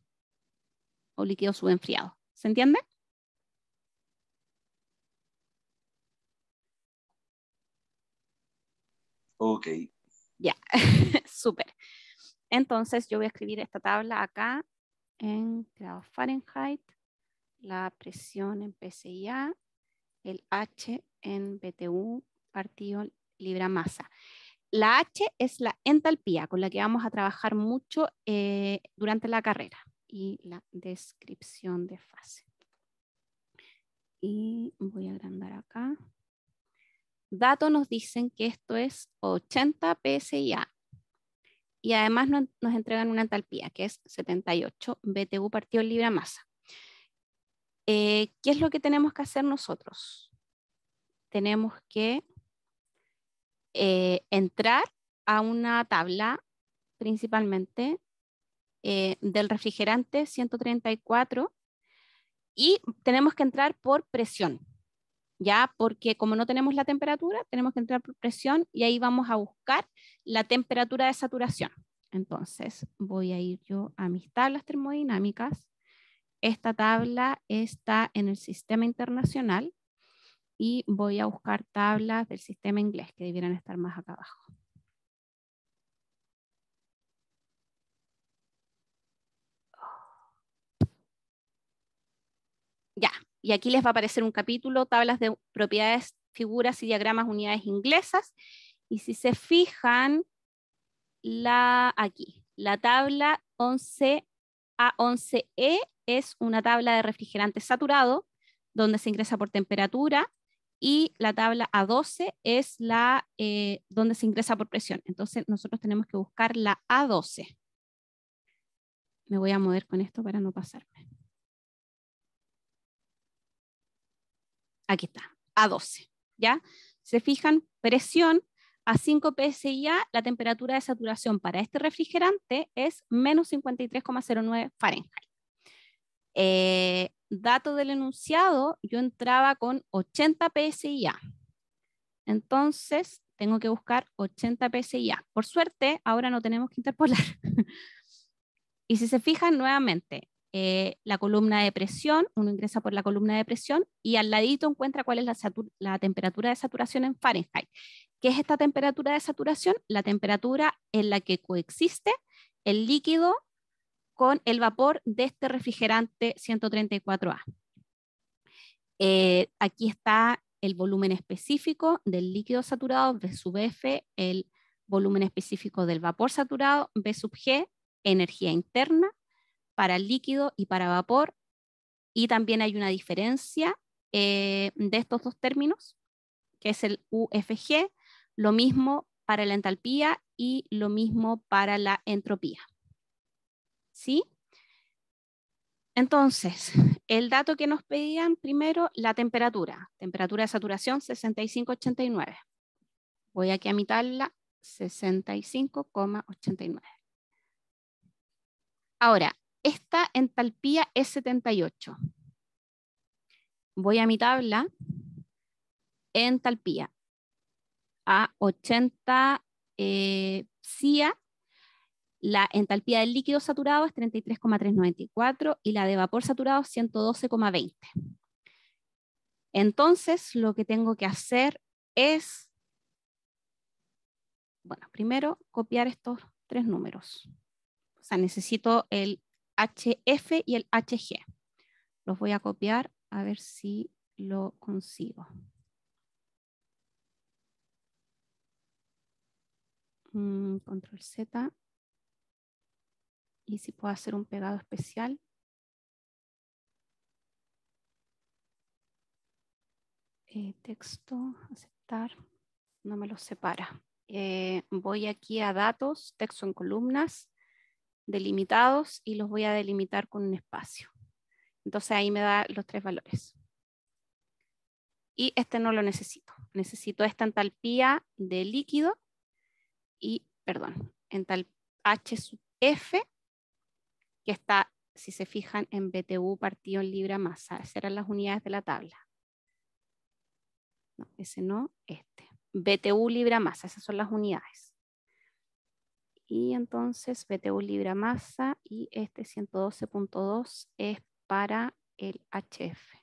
o líquido subenfriado. ¿Se entiende? Ok. Ya, súper. Entonces yo voy a escribir esta tabla acá en grados Fahrenheit, la presión en PCIA, el H en BTU partido libra masa. La H es la entalpía con la que vamos a trabajar mucho eh, durante la carrera y la descripción de fase. Y voy a agrandar acá datos nos dicen que esto es 80 PSIA. Y además nos, entregan una entalpía, que es 78 BTU partido libra masa. Eh, ¿Qué es lo que tenemos que hacer nosotros? Tenemos que eh, entrar a una tabla principalmente eh, del refrigerante 134 y tenemos que entrar por presión. ¿ya? Porque como no tenemos la temperatura, tenemos que entrar por presión y ahí vamos a buscar la temperatura de saturación. Entonces voy a ir yo a mis tablas termodinámicas. Esta tabla está en el sistema internacional y voy a buscar tablas del sistema inglés que debieran estar más acá abajo. Ya, y aquí les va a aparecer un capítulo, tablas de propiedades, figuras y diagramas, unidades inglesas. Y si se fijan, la, aquí, la tabla 11A11E e es una tabla de refrigerante saturado, donde se ingresa por temperatura, y la tabla A12 es la eh, donde se ingresa por presión. Entonces nosotros tenemos que buscar la A12. Me voy a mover con esto para no pasar. aquí está, a 12, ¿ya? Se fijan, presión a 5 psia, la temperatura de saturación para este refrigerante es menos 53,09 Fahrenheit. Eh, dato del enunciado, yo entraba con 80 psia. Entonces, tengo que buscar 80 psia. Por suerte, ahora no tenemos que interpolar. y si se fijan nuevamente, eh, la columna de presión, uno ingresa por la columna de presión y al ladito encuentra cuál es la, temperatura de saturación en Fahrenheit. ¿Qué es esta temperatura de saturación? La temperatura en la que coexiste el líquido con el vapor de este refrigerante 134A. Eh, aquí está el volumen específico del líquido saturado V sub F, el volumen específico del vapor saturado V sub G, energía interna para líquido y para vapor. Y también hay una diferencia eh, de estos dos términos, que es el UFG, lo mismo para la entalpía y lo mismo para la entropía. ¿Sí? Entonces, el dato que nos pedían primero, la temperatura. Temperatura de saturación 65,89. Voy aquí a mitarla, 65,89. Ahora, esta entalpía es 78. Voy a mi tabla. Entalpía. A 80 CIA. Eh, la entalpía del líquido saturado es 33,394 y la de vapor saturado 112,20. Entonces, lo que tengo que hacer es, bueno, primero copiar estos tres números. O sea, necesito el HF y el HG. Los voy a copiar a ver si lo consigo. Mm, control Z. Y si puedo hacer un pegado especial. Eh, texto, aceptar, no me lo separa. Eh, voy aquí a datos, texto en columnas, delimitados y los voy a delimitar con un espacio. Entonces ahí me da los tres valores. Y este no lo necesito. Necesito esta entalpía de líquido y, perdón, entalpía H sub F, que está, si se fijan, en BTU partido en libra masa. Ah, esas eran las unidades de la tabla. No, ese no, este. BTU libra masa, esas son las unidades. Y entonces BTU libra masa y este 112.2 es para el HF.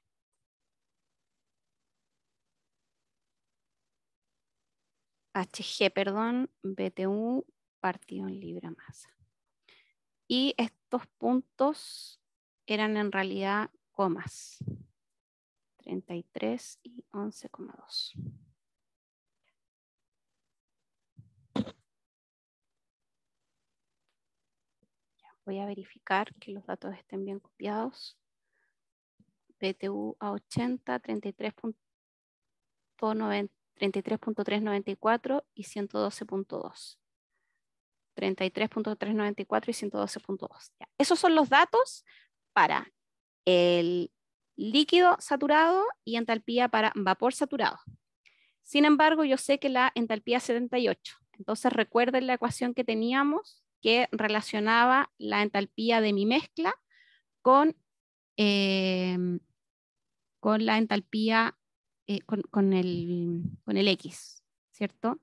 HG, perdón, BTU partido en libra masa. Y estos puntos eran en realidad comas. 33 y 11,2. Voy a verificar que los datos estén bien copiados. PTU a 80, 33.394 y 112.2. 33.394 y 112.2. Esos son los datos para el líquido saturado y entalpía para vapor saturado. Sin embargo, yo sé que la entalpía es 78. Entonces recuerden la ecuación que teníamos que relacionaba la entalpía de mi mezcla con, em, con la entalpía, eh, con, el, X, ¿cierto?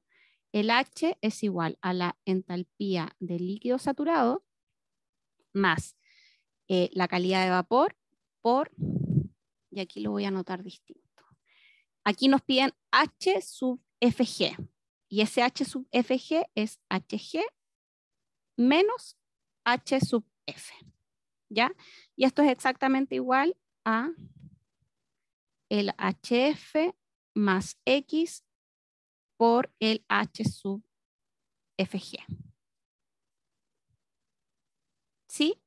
El H es igual a la entalpía del líquido saturado más eh, la calidad de vapor por, y aquí lo voy a anotar distinto. Aquí nos piden H sub FG, y ese H sub FG es HG menos H sub F. ¿Ya? Y esto es exactamente igual a el HF más X por el H sub FG. ¿Sí?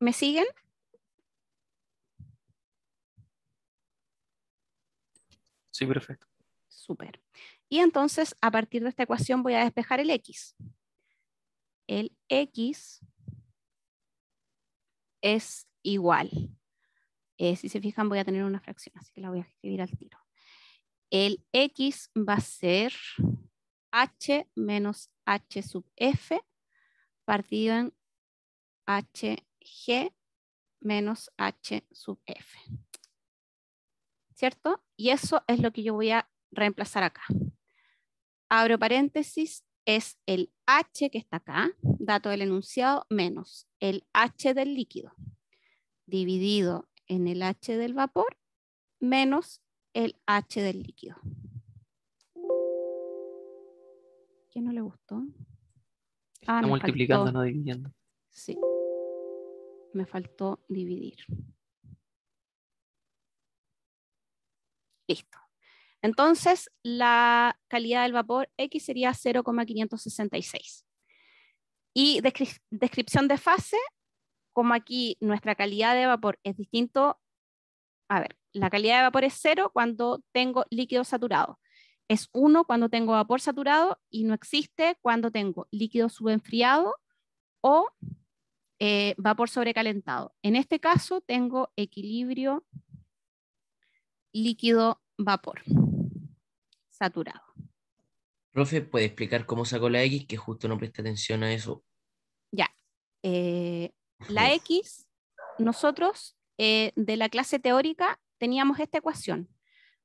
¿Me siguen? Sí, perfecto. Súper. Y entonces, a partir de esta ecuación voy a despejar el X el X es igual. Eh, si se fijan voy a tener una fracción, así que la voy a escribir al tiro. El X va a ser H menos H sub F partido en HG menos H sub F. ¿Cierto? Y eso es lo que yo voy a reemplazar acá. Abro paréntesis, es el H que está acá, dato del enunciado, menos el H del líquido, dividido en el H del vapor, menos el H del líquido. ¿Qué no le gustó? Ah, multiplicando, no dividiendo. Sí. Me faltó dividir. Listo. Entonces, la calidad del vapor X sería 0,566. Y descripción de fase, como aquí nuestra calidad de vapor es distinto, a ver, la calidad de vapor es 0 cuando tengo líquido saturado, es 1 cuando tengo vapor saturado y no existe cuando tengo líquido subenfriado o eh, vapor sobrecalentado. En este caso tengo equilibrio líquido-vapor saturado. Profe, ¿puede explicar cómo sacó la X? Que justo no presta atención a eso. Ya. Eh, la X, nosotros eh, de la clase teórica teníamos esta ecuación.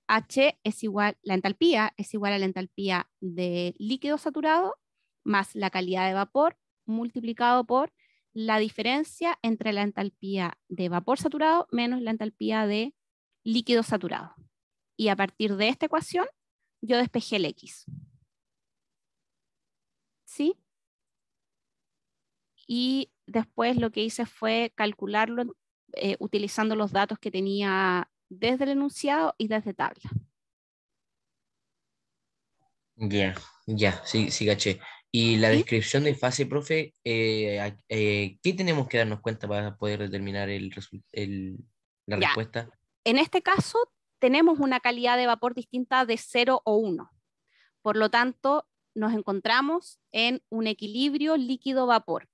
H es igual, la entalpía es igual a la entalpía de líquido saturado más la calidad de vapor multiplicado por la diferencia entre la entalpía de vapor saturado menos la entalpía de líquido saturado. Y a partir de esta ecuación yo despejé el X. ¿Sí? Y después lo que hice fue calcularlo eh, utilizando los datos que tenía desde el enunciado y desde tabla. Bien, ya, sí, sí, caché. Y la descripción de fase, profe, eh, eh, ¿qué tenemos que darnos cuenta para poder determinar el, la respuesta? En este caso, tenemos una calidad de vapor distinta de 0 o 1. Por lo tanto, nos encontramos en un equilibrio líquido-vapor.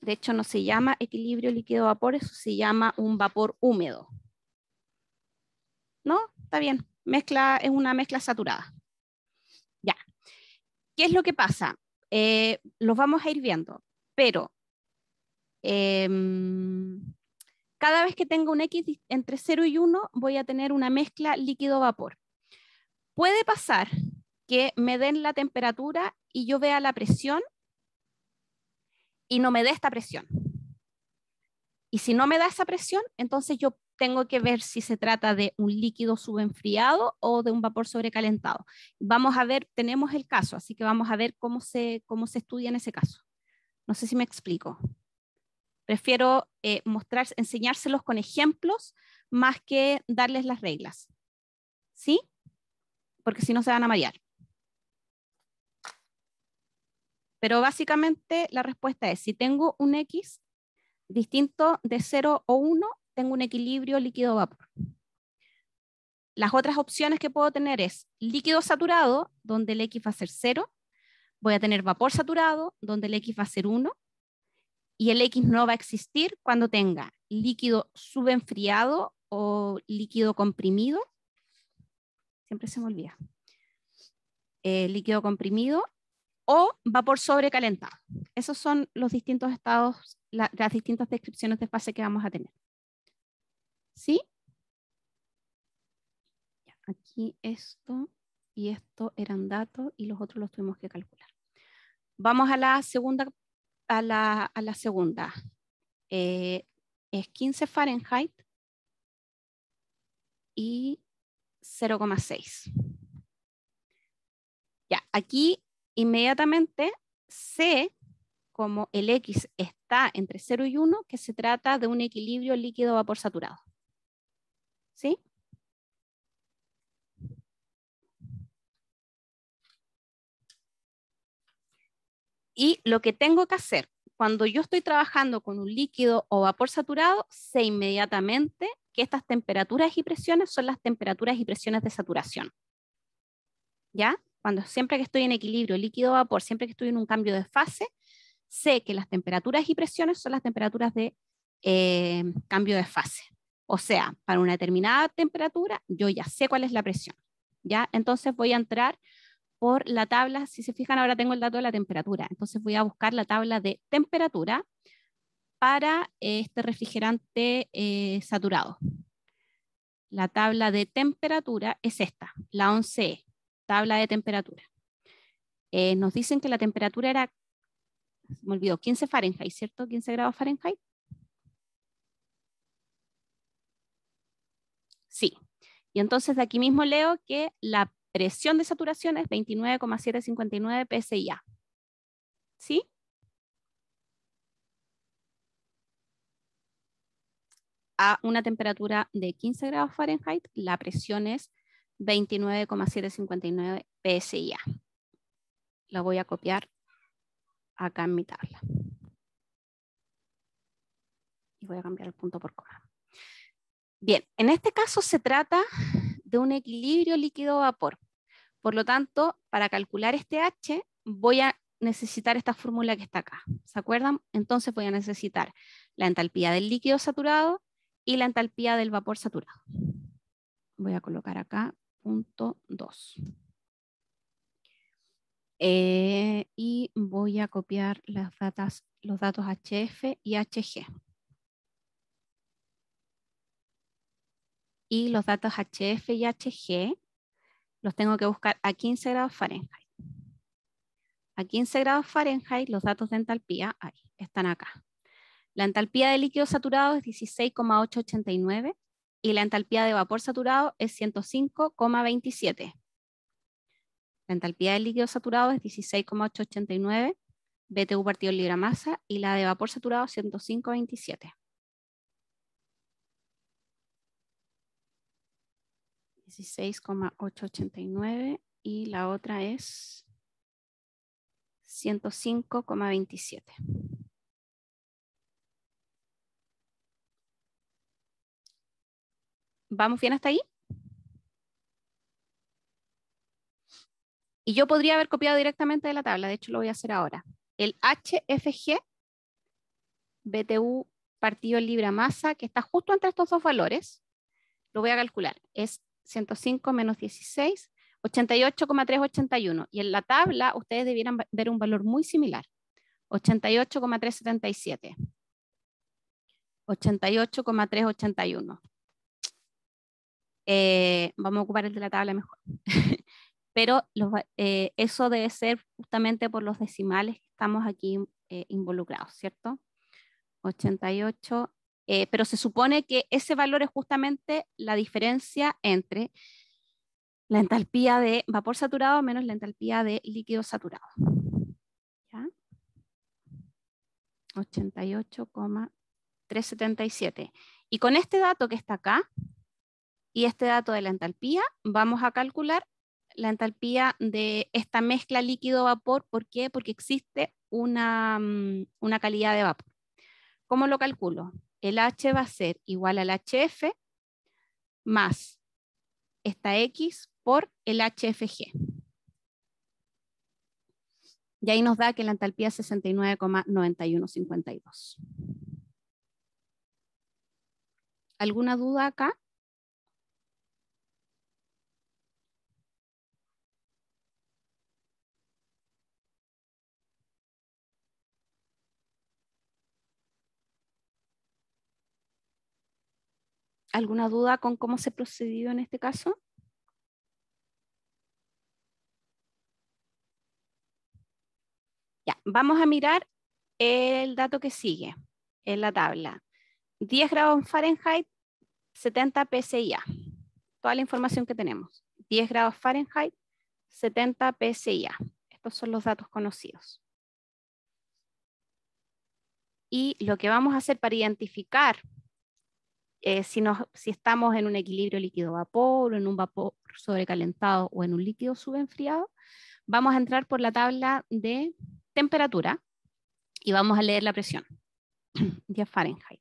De hecho, no se llama equilibrio líquido-vapor, eso se llama un vapor húmedo. ¿No? Está bien. Mezcla, es una mezcla saturada. Ya. ¿Qué es lo que pasa? Eh, los vamos a ir viendo, pero em, cada vez que tengo un X entre 0 y 1, voy a tener una mezcla líquido-vapor. Puede pasar que me den la temperatura y yo vea la presión y no me dé esta presión. Y si no me da esa presión, entonces yo tengo que ver si se trata de un líquido subenfriado o de un vapor sobrecalentado. Vamos a ver, tenemos el caso, así que vamos a ver cómo se, cómo se estudia en ese caso. No sé si me explico. Prefiero eh, enseñárselos con ejemplos más que darles las reglas. ¿Sí? Porque si no se van a marear. Pero básicamente la respuesta es, si tengo un X distinto de 0 o 1, tengo un equilibrio líquido-vapor. Las otras opciones que puedo tener es líquido saturado, donde el X va a ser 0. Voy a tener vapor saturado, donde el X va a ser 1 y el X no va a existir cuando tenga líquido subenfriado o líquido comprimido. Siempre se me olvida. Eh, líquido comprimido o vapor sobrecalentado. Esos son los distintos estados, las distintas descripciones de fase que vamos a tener. ¿Sí? Aquí esto y esto eran datos y los otros los tuvimos que calcular. Vamos a la segunda a la, segunda. Eh, es 15 Fahrenheit y 0,6. Ya, aquí inmediatamente sé, como el X está entre 0 y 1, que se trata de un equilibrio líquido-vapor saturado. ¿Sí? Y lo que tengo que hacer cuando yo estoy trabajando con un líquido o vapor saturado, sé inmediatamente que estas temperaturas y presiones son las temperaturas y presiones de saturación. ¿Ya? Cuando siempre que estoy en equilibrio líquido-vapor, siempre que estoy en un cambio de fase, sé que las temperaturas y presiones son las temperaturas de eh, cambio de fase. O sea, para una determinada temperatura, yo ya sé cuál es la presión. ¿Ya? Entonces voy a entrar por la tabla, si se fijan ahora tengo el dato de la temperatura, entonces voy a buscar la tabla de temperatura para este refrigerante eh, saturado. La tabla de temperatura es esta, la 11E, e, tabla de temperatura. Eh, nos dicen que la temperatura era, me olvidó, 15 Fahrenheit, ¿cierto? 15 grados Fahrenheit. Sí, y entonces de aquí mismo leo que la presión de saturación es 29,759 PSIA. ¿Sí? A una temperatura de 15 grados Fahrenheit, la presión es 29,759 PSIA. La voy a copiar acá en mi tabla. Y voy a cambiar el punto por coma. Bien, en este caso se trata de un equilibrio líquido-vapor. Por lo tanto, para calcular este H, voy a necesitar esta fórmula que está acá. ¿Se acuerdan? Entonces voy a necesitar la entalpía del líquido saturado y la entalpía del vapor saturado. Voy a colocar acá punto 2. Eh, y voy a copiar las los datos HF y HG. y los datos HF y HG los tengo que buscar a 15 grados Fahrenheit. A 15 grados Fahrenheit los datos de entalpía ahí, están acá. La entalpía de líquido saturado es 16,889 y la entalpía de vapor saturado es 105,27. La entalpía de líquido saturado es 16,889, BTU partido libra masa, y la de vapor saturado 105,27. 16,889 y la otra es 105,27. ¿Vamos bien hasta ahí? Y yo podría haber copiado directamente de la tabla, de hecho lo voy a hacer ahora. El HFG, BTU partido libra masa, que está justo entre estos dos valores, lo voy a calcular. Es 105 menos 16, 88,381. Y en la tabla ustedes debieran ver un valor muy similar, 88,377. 88,381. Eh, vamos a ocupar el de la tabla mejor. Pero eh, eso debe ser justamente por los decimales que estamos aquí eh, involucrados, ¿cierto? 88 eh, pero se supone que ese valor es justamente la diferencia entre la entalpía de vapor saturado menos la entalpía de líquido saturado. 88,377. Y con este dato que está acá y este dato de la entalpía, vamos a calcular la entalpía de esta mezcla líquido-vapor. ¿Por qué? Porque existe una mm, calidad de vapor. ¿Cómo lo calculo? el H va a ser igual al HF más esta X por el HFG. Y ahí nos da que la entalpía es 69,9152. ¿Alguna duda acá? ¿Alguna duda con cómo se ha procedido en este caso? Ya, vamos a mirar el dato que sigue en la tabla. 10 grados Fahrenheit, 70 PSIA. Toda la información que tenemos. 10 grados Fahrenheit, 70 PSIA. Estos son los datos conocidos. Y lo que vamos a hacer para identificar eh, si, estamos en un equilibrio líquido-vapor, en un vapor sobrecalentado o en un líquido subenfriado, vamos a entrar por la tabla de temperatura y vamos a leer la presión, 10 Fahrenheit.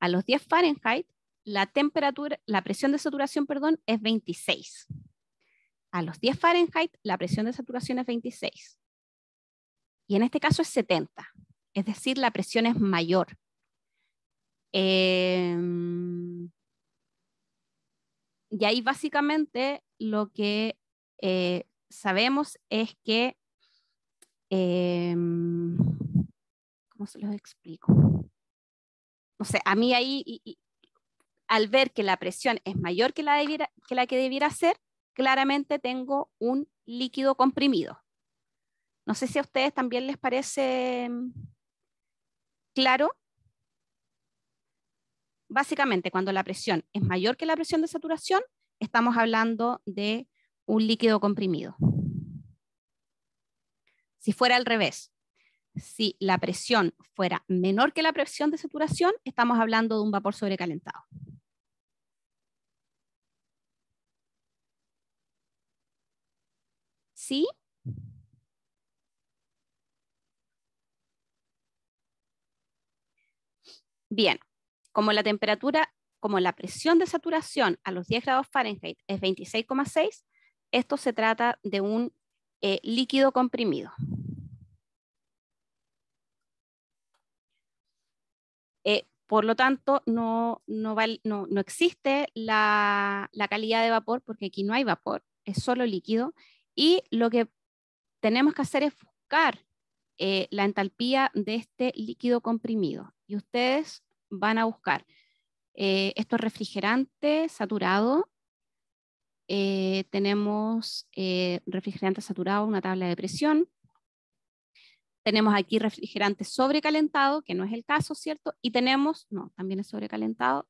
A los 10 Fahrenheit, la, presión de saturación perdón, es 26. A los 10 Fahrenheit, la presión de saturación es 26. Y en este caso es 70, es decir, la presión es mayor. Em, y ahí básicamente lo que eh, sabemos es que, em, ¿cómo se los explico? no sé a mí ahí, al ver que la presión es mayor que la, que la que debiera ser, claramente tengo un líquido comprimido. No sé si a ustedes también les parece em, claro básicamente cuando la presión es mayor que la presión de saturación, estamos hablando de un líquido comprimido. Si fuera al revés, si la presión fuera menor que la presión de saturación, estamos hablando de un vapor sobrecalentado. ¿Sí? Bien, como la temperatura, como la presión de saturación a los 10 grados Fahrenheit es 26,6, esto se trata de un eh, líquido comprimido. Eh, por lo tanto, no, no, no, existe la, calidad de vapor porque aquí no hay vapor, es solo líquido. Y lo que tenemos que hacer es buscar eh, la entalpía de este líquido comprimido. Y ustedes van a buscar eh, esto es refrigerante saturado, eh, tenemos eh, refrigerante saturado, una tabla de presión. Tenemos aquí refrigerante sobrecalentado, que no es el caso, ¿cierto? Y tenemos, no, también es sobrecalentado.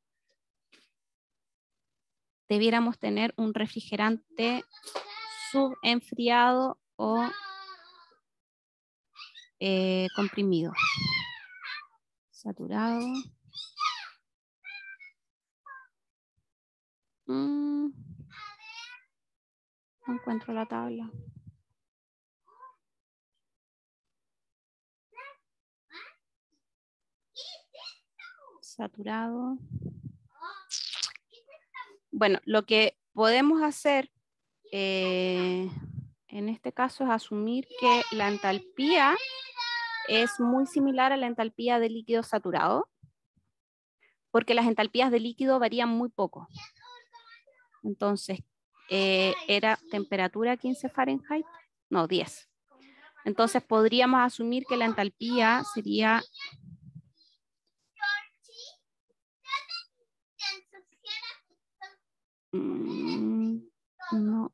Debiéramos tener un refrigerante subenfriado o comprimido. Saturado. Mm. No encuentro la tabla. Saturado. Bueno, lo que podemos hacer eh, en este caso es asumir que la entalpía es muy similar a la entalpía de líquido saturado porque las entalpías de líquido varían muy poco. Entonces, eh, era temperatura 15 Fahrenheit, no, 10. Entonces podríamos asumir que la entalpía sería... Mm, no.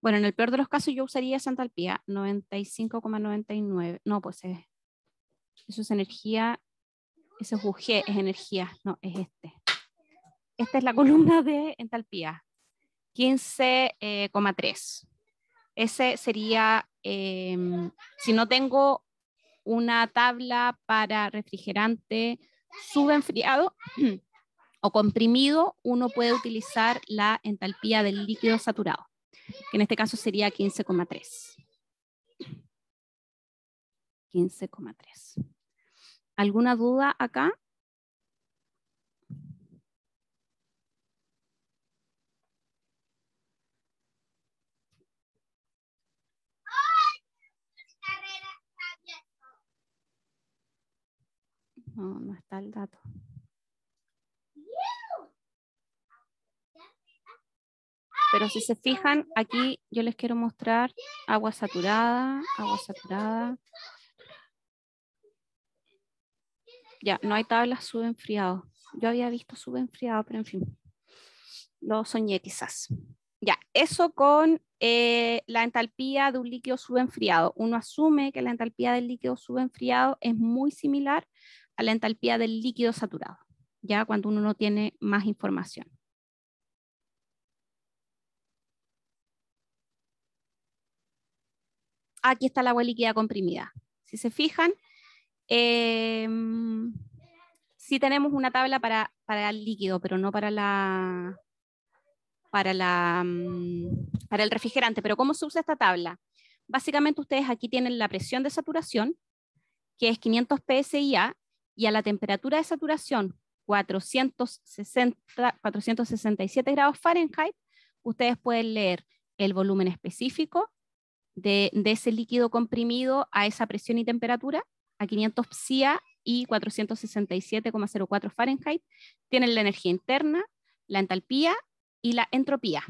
Bueno, en el peor de los casos yo usaría esa entalpía, 95,99. No, pues es eh, eso es energía, ese es UG, es energía, no, es este. Esta es la columna de entalpía, 15,3. Eh, ese sería, em, si no tengo una tabla para refrigerante subenfriado o comprimido, uno puede utilizar la entalpía del líquido saturado, que en este caso sería 15,3. 15,3. ¿Alguna duda acá? No, no está el dato. Pero si se fijan, aquí yo les quiero mostrar agua saturada, agua saturada, ya, no hay tablas subenfriado. Yo había visto subenfriado, pero en fin. Lo soñé quizás. Ya, eso con eh, la entalpía de un líquido subenfriado. Uno asume que la entalpía del líquido subenfriado es muy similar a la entalpía del líquido saturado, ya cuando uno no tiene más información. Aquí está el agua líquida comprimida. Si se fijan, eh, sí tenemos una tabla para, el líquido, pero no para la para la mm, para el refrigerante. Pero ¿cómo se usa esta tabla? Básicamente ustedes aquí tienen la presión de saturación, que es 500 PSIA, y a la temperatura de saturación 460, 467 grados Fahrenheit, ustedes pueden leer el volumen específico de ese líquido comprimido a esa presión y temperatura, a 500 psia y 467,04 Fahrenheit, tienen la energía interna, la entalpía y la entropía,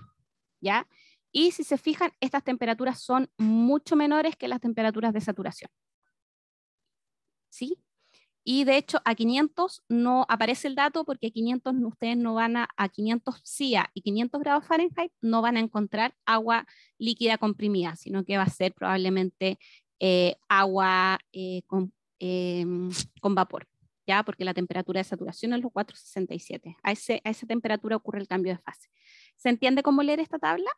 ¿ya? Y si se fijan, estas temperaturas son mucho menores que las temperaturas de saturación. ¿Sí? Y de hecho, a 500 no aparece el dato porque a 500 ustedes no van a, 500 y 500 grados Fahrenheit no van a encontrar agua líquida comprimida, sino que va a ser probablemente eh, agua eh, Em, con vapor, ¿ya? porque la temperatura de saturación es los 467. A, esa temperatura ocurre el cambio de fase. ¿Se entiende cómo leer esta tabla?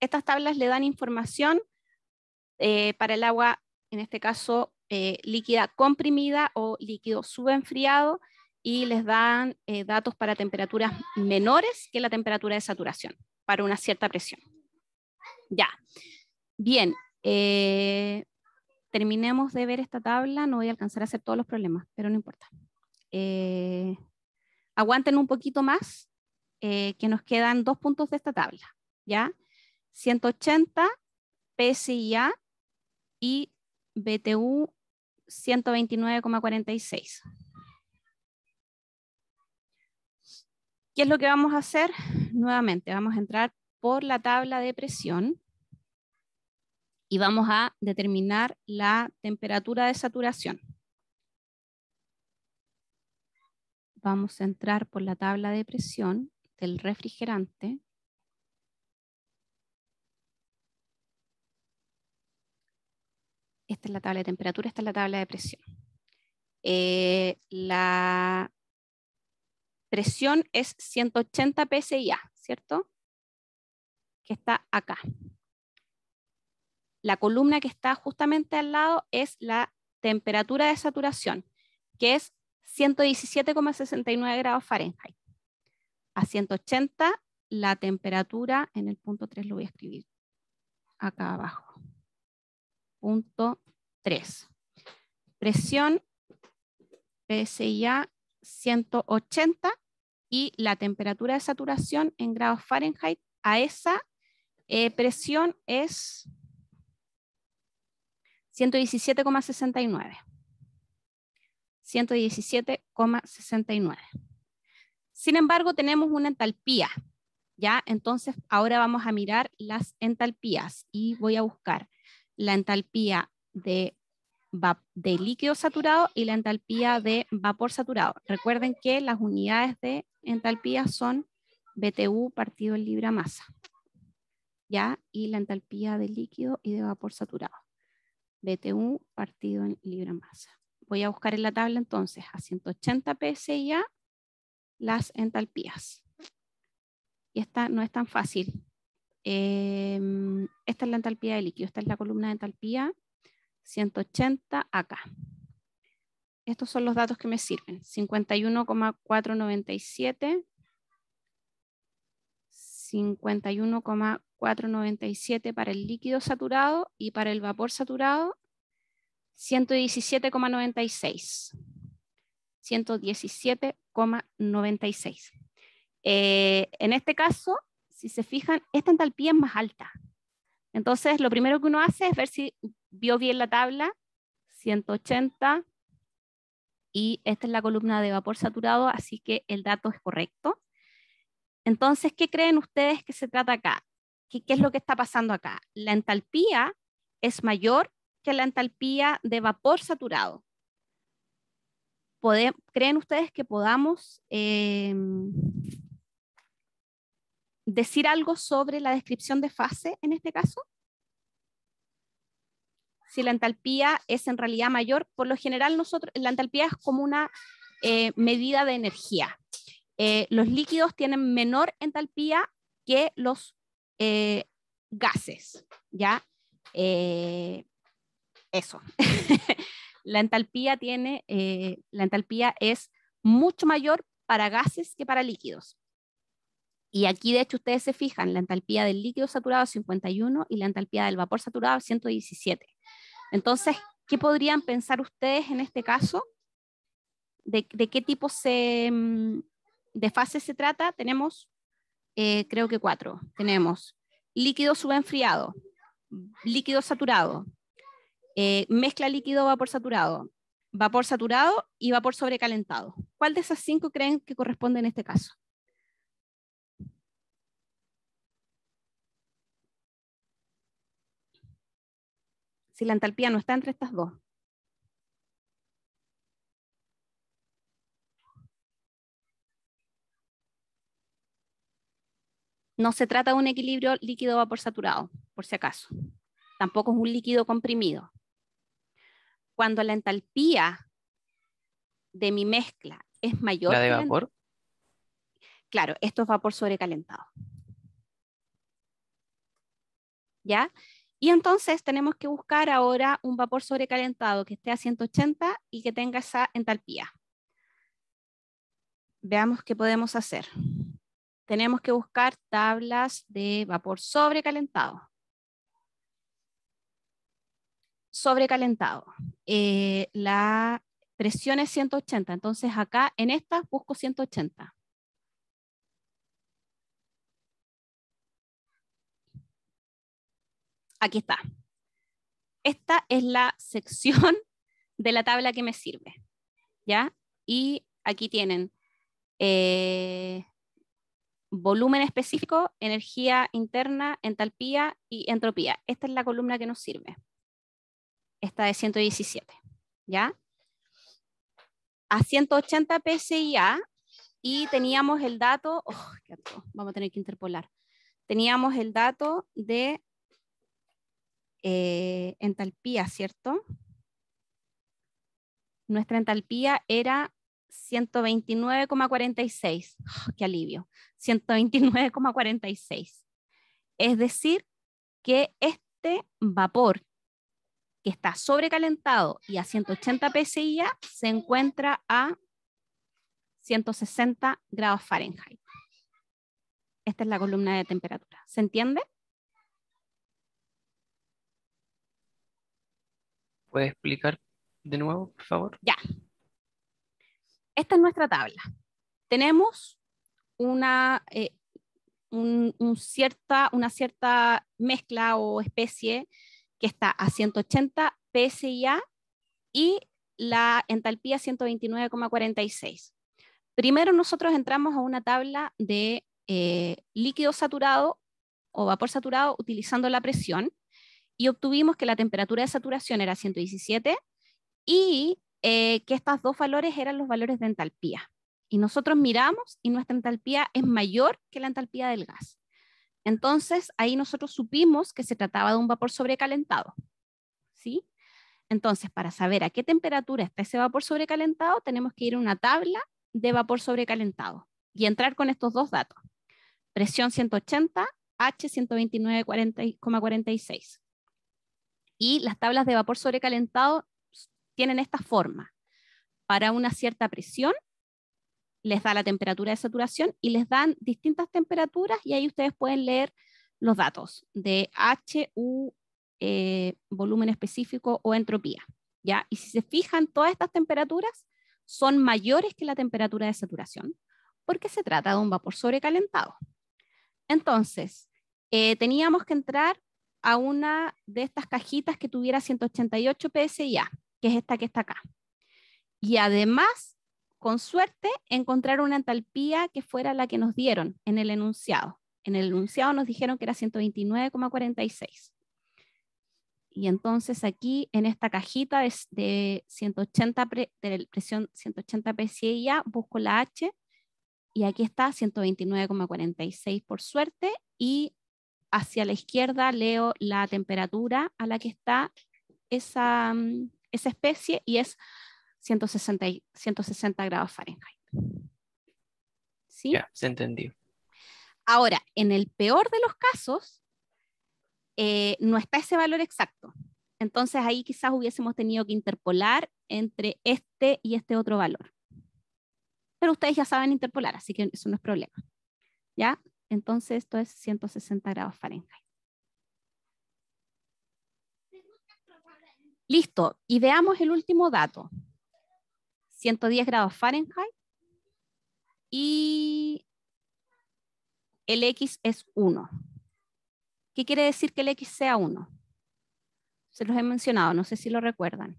Estas tablas le dan información eh, para el agua, en este caso eh, líquida comprimida o líquido subenfriado, y les dan eh, datos para temperaturas menores que la temperatura de saturación, para una cierta presión. Ya. Bien. Eh, terminemos de ver esta tabla. No voy a alcanzar a hacer todos los problemas, pero no importa. Eh, aguanten un poquito más, que nos quedan dos puntos de esta tabla. ¿Ya? 180, PSIA y BTU 129,46. ¿Qué es lo que vamos a hacer? Nuevamente, vamos a entrar por la tabla de presión y vamos a determinar la temperatura de saturación. Vamos a entrar por la tabla de presión del refrigerante. Esta es la tabla de temperatura, esta es la tabla de presión. Eh, la presión es 180 psia, ¿cierto? Que está acá. La columna que está justamente al lado es la temperatura de saturación, que es 117,69 grados Fahrenheit. A 180 la temperatura, en el punto 3 lo voy a escribir acá abajo. Punto 3. Presión PSIA 180 y la temperatura de saturación en grados Fahrenheit a esa eh, presión es 117,69. 117,69. Sin embargo, tenemos una entalpía, ¿ya? Entonces, ahora vamos a mirar las entalpías y voy a buscar la entalpía de de líquido saturado y la entalpía de vapor saturado. Recuerden que las unidades de entalpía son BTU partido en libra masa. ¿Ya? Y la entalpía de líquido y de vapor saturado. BTU partido en libra masa. Voy a buscar en la tabla entonces a 180 psi las entalpías. Y esta no es tan fácil. Em, esta es la entalpía de líquido, esta es la columna de entalpía 180 acá. Estos son los datos que me sirven. 51,497. 51,497 para el líquido saturado y para el vapor saturado 117,96. 117,96. Eh, en este caso, si se fijan, esta entalpía es más alta. Entonces, lo primero que uno hace es ver si vio bien la tabla, 180, y esta es la columna de vapor saturado, así que el dato es correcto. Entonces, ¿qué creen ustedes que se trata acá? ¿Qué, es lo que está pasando acá? La entalpía es mayor que la entalpía de vapor saturado. ¿Creen ustedes que podamos em, decir algo sobre la descripción de fase en este caso? Si la entalpía es en realidad mayor, por lo general nosotros, la entalpía es como una eh, medida de energía. Eh, los líquidos tienen menor entalpía que los eh, gases, ¿ya? eso. la entalpía tiene, la entalpía es mucho mayor para gases que para líquidos. Y aquí, de hecho, ustedes se fijan, la entalpía del líquido saturado 51 y la entalpía del vapor saturado 117. Entonces, ¿qué podrían pensar ustedes en este caso? ¿De, qué tipo mm, de fase se trata? Tenemos, eh, creo que cuatro. Tenemos líquido subenfriado, líquido saturado, eh, mezcla líquido-vapor saturado, vapor saturado y vapor sobrecalentado. ¿Cuál de esas cinco creen que corresponde en este caso? si la entalpía no está entre estas dos. No se trata de un equilibrio líquido-vapor saturado, por si acaso. Tampoco es un líquido comprimido. Cuando la entalpía de mi mezcla es mayor. ¿La de vapor? Claro, esto es vapor sobrecalentado. ¿Ya? Y entonces tenemos que buscar ahora un vapor sobrecalentado que esté a 180 y que tenga esa entalpía. Veamos qué podemos hacer. Tenemos que buscar tablas de vapor sobrecalentado. Sobrecalentado. Eh, la presión es 180, entonces acá en estas busco 180. aquí está. Esta es la sección de la tabla que me sirve, ¿ya? Y aquí tienen eh, volumen específico, energía interna, entalpía y entropía. Esta es la columna que nos sirve. Esta de 117, ¿ya? A 180 PSIA y teníamos el dato, oh, vamos a tener que interpolar, teníamos el dato de eh, entalpía, ¿cierto? Nuestra entalpía era 129,46. ¡Ah, ¡Qué alivio! 129,46. Es decir, que este vapor que está sobrecalentado y a 180 psi se encuentra a 160 grados Fahrenheit. Esta es la columna de temperatura. ¿Se entiende? Puede explicar de nuevo, por favor? Ya. Esta es nuestra tabla. Tenemos una, eh, un, cierta, una cierta mezcla o especie que está a 180 PSIA y la entalpía 129,46. Primero nosotros entramos a una tabla de eh, líquido saturado o vapor saturado utilizando la presión y obtuvimos que la temperatura de saturación era 117 y eh, que estos dos valores eran los valores de entalpía. Y nosotros miramos y nuestra entalpía es mayor que la entalpía del gas. Entonces, ahí nosotros supimos que se trataba de un vapor sobrecalentado. ¿sí? Entonces, para saber a qué temperatura está ese vapor sobrecalentado, tenemos que ir a una tabla de vapor sobrecalentado y entrar con estos dos datos. Presión 180, H 129,46. Y las tablas de vapor sobrecalentado tienen esta forma. Para una cierta presión, les da la temperatura de saturación y les dan distintas temperaturas y ahí ustedes pueden leer los datos de H, U, eh, volumen específico o entropía. ¿ya? Y si se fijan, todas estas temperaturas son mayores que la temperatura de saturación porque se trata de un vapor sobrecalentado. Entonces, eh, teníamos que entrar a una de estas cajitas que tuviera 188 PSIA que es esta que está acá. Y además, con suerte, encontrar una entalpía que fuera la que nos dieron en el enunciado. En el enunciado nos dijeron que era 129,46. Y entonces aquí en esta cajita de, 180 presión 180 PSIA busco la H y aquí está 129,46 por suerte y hacia la izquierda leo la temperatura a la que está esa, mm, esa especie y es 160, 160 grados Fahrenheit. ¿Sí? Ya, se entendió. Ahora, en el peor de los casos, eh, no está ese valor exacto. Entonces ahí quizás hubiésemos tenido que interpolar entre este y este otro valor. Pero ustedes ya saben interpolar, así que eso no es problema. ¿Ya? Entonces esto es 160 grados Fahrenheit. Listo, y veamos el último dato. 110 grados Fahrenheit y el X es 1. ¿Qué quiere decir que el X sea 1? Se los he mencionado, no sé si lo recuerdan.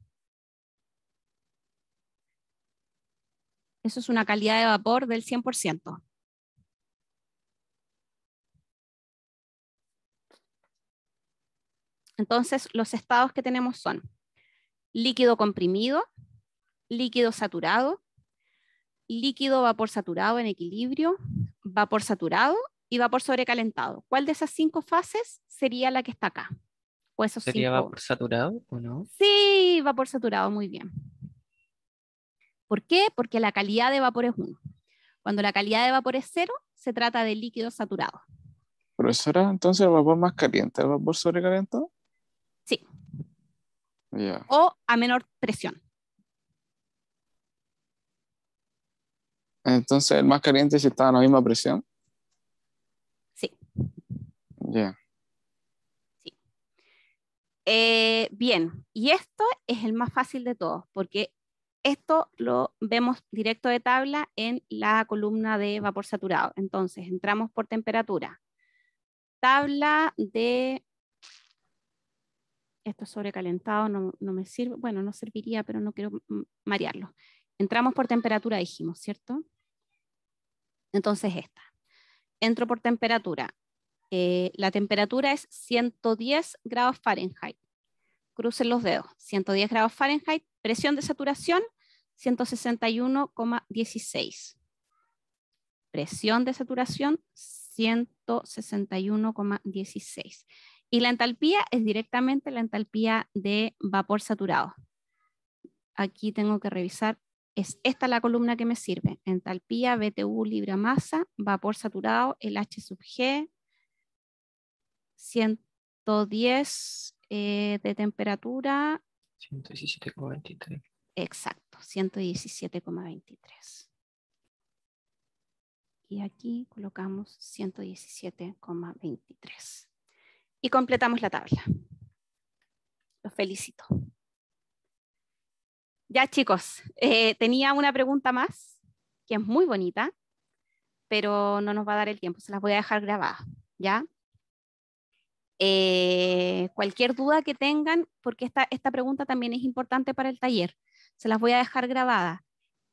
Eso es una calidad de vapor del 100%. Entonces, los estados que tenemos son líquido comprimido, líquido saturado, líquido vapor saturado en equilibrio, vapor saturado y vapor sobrecalentado. ¿Cuál de esas cinco fases sería la que está acá? esos ¿Sería vapor saturado o no? Sí, vapor saturado, muy bien. ¿Por qué? Porque la calidad de vapor es 1. Cuando la calidad de vapor es 0, se trata de líquido saturado. Profesora, entonces el vapor más caliente, el vapor sobrecalentado o a menor presión. Entonces, el más caliente si está a la misma presión. Sí. Ya. Sí. Eh, bien, y esto es el más fácil de todos, porque esto lo vemos directo de tabla en la columna de vapor saturado. Entonces, entramos por temperatura. Tabla de esto es sobrecalentado, no, me sirve, bueno, no serviría, pero no quiero marearlo. Entramos por temperatura, dijimos, ¿cierto? Entonces esta. Entro por temperatura. Eh, la temperatura es 110 grados Fahrenheit. Crucen los dedos. 110 grados Fahrenheit. Presión de saturación, 161,16. Presión de saturación, 161,16. Y la entalpía es directamente la entalpía de vapor saturado. Aquí tengo que revisar, es esta la columna que me sirve. Entalpía, BTU, libra masa, vapor saturado, el H sub G, 110 eh, de temperatura. 117,23. Exacto, 117,23. Y aquí colocamos 117,23 y completamos la tabla. Los felicito. Ya chicos, eh, tenía una pregunta más, que es muy bonita, pero no nos va a dar el tiempo, se las voy a dejar grabadas, ¿ya? Eh, cualquier duda que tengan, porque esta, esta pregunta también es importante para el taller, se las voy a dejar grabada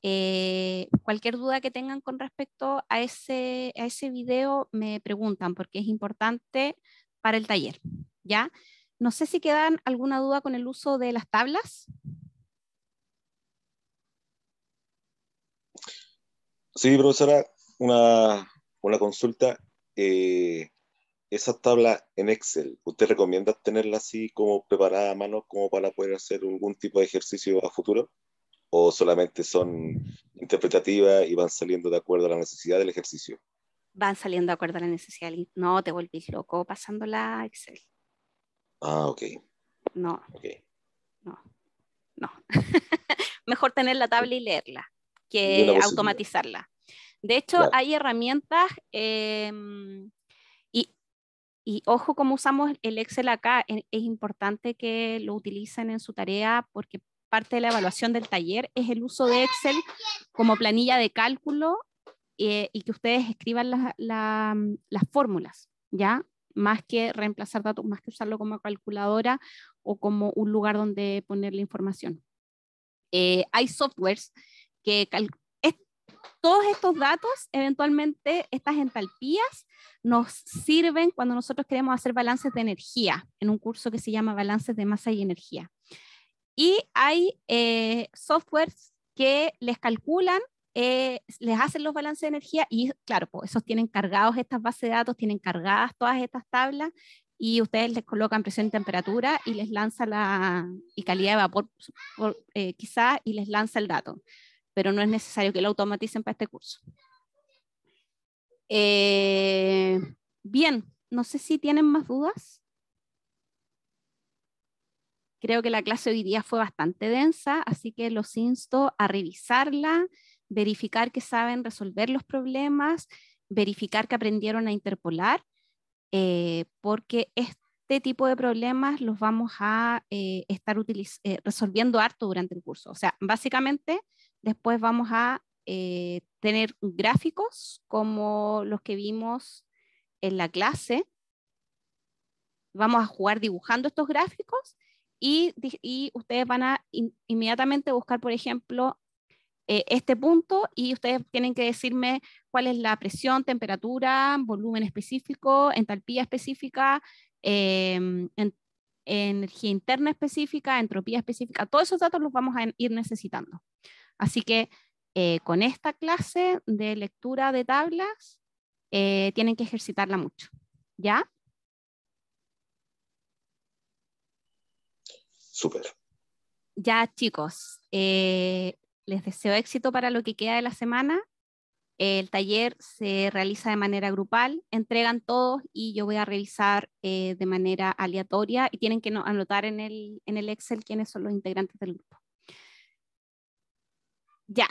eh, cualquier duda que tengan con respecto a ese, a ese video me preguntan, porque es importante para el taller, ¿ya? No sé si quedan alguna duda con el uso de las tablas. Sí, profesora, una, una consulta. Eh, esas tablas en Excel, ¿usted recomienda tenerla así como preparada a mano como para poder hacer algún tipo de ejercicio a futuro? ¿O solamente son interpretativas y van saliendo de acuerdo a la necesidad del ejercicio? van saliendo de acuerdo a la necesidad. No te volvís loco pasándola a Excel. Ah, ok. No. Okay. No. No. Mejor tener la tabla y leerla que automatizarla. De hecho, hay herramientas em, y, ojo cómo usamos el Excel acá. E-, es importante que lo utilicen en su tarea porque parte de la evaluación del taller es el uso de Excel como planilla de cálculo eh, y que ustedes escriban mm, las fórmulas, ¿ya? Más que reemplazar datos, más que usarlo como calculadora o como un lugar donde poner la información. Eh, hay softwares que todos estos datos, eventualmente estas entalpías, nos sirven cuando nosotros queremos hacer balances de energía, en un curso que se llama Balances de Masa y Energía. Y hay eh, softwares que les calculan eh, les hacen los balances de energía y claro, pues esos tienen cargados estas bases de datos, tienen cargadas todas estas tablas y ustedes les colocan presión y temperatura y les lanza la y calidad de vapor por, eh, quizás y les lanza el dato, pero no es necesario que lo automaticen para este curso. Eh, bien, no sé si tienen más dudas. Creo que la clase hoy día fue bastante densa, así que los insto a revisarla, verificar que saben resolver los problemas, verificar que aprendieron a interpolar, eh, porque este tipo de problemas los vamos a eh, estar eh, resolviendo harto durante el curso. O sea, básicamente después vamos a tener gráficos como los que vimos en la clase. Vamos a jugar dibujando estos gráficos y, ustedes van a inmediatamente buscar, por ejemplo, eh, este punto y ustedes tienen que decirme cuál es la presión, temperatura, volumen específico, entalpía específica, em, energía interna específica, entropía específica. Todos esos datos los vamos a ir necesitando. Así que eh, con esta clase de lectura de tablas eh, tienen que ejercitarla mucho. ¿Ya? Súper. Ya chicos, les deseo éxito para lo que queda de la semana. El taller se realiza de manera grupal, entregan todos y yo voy a revisar eh, de manera aleatoria y tienen que anotar en el, Excel quiénes son los integrantes del grupo. Ya,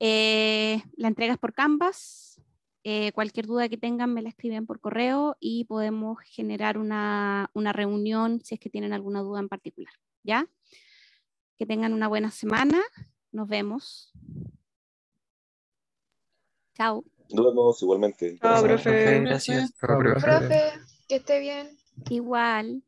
eh, la entrega es por Canvas. Eh, cualquier duda que tengan me la escriben por correo y podemos generar una, una reunión si es que tienen alguna duda en particular. ¿Ya? Que tengan una buena semana nos vemos. Chao. Nos vemos igualmente. Chao, profe. Gracias. Chao, profe, que esté bien. Igual.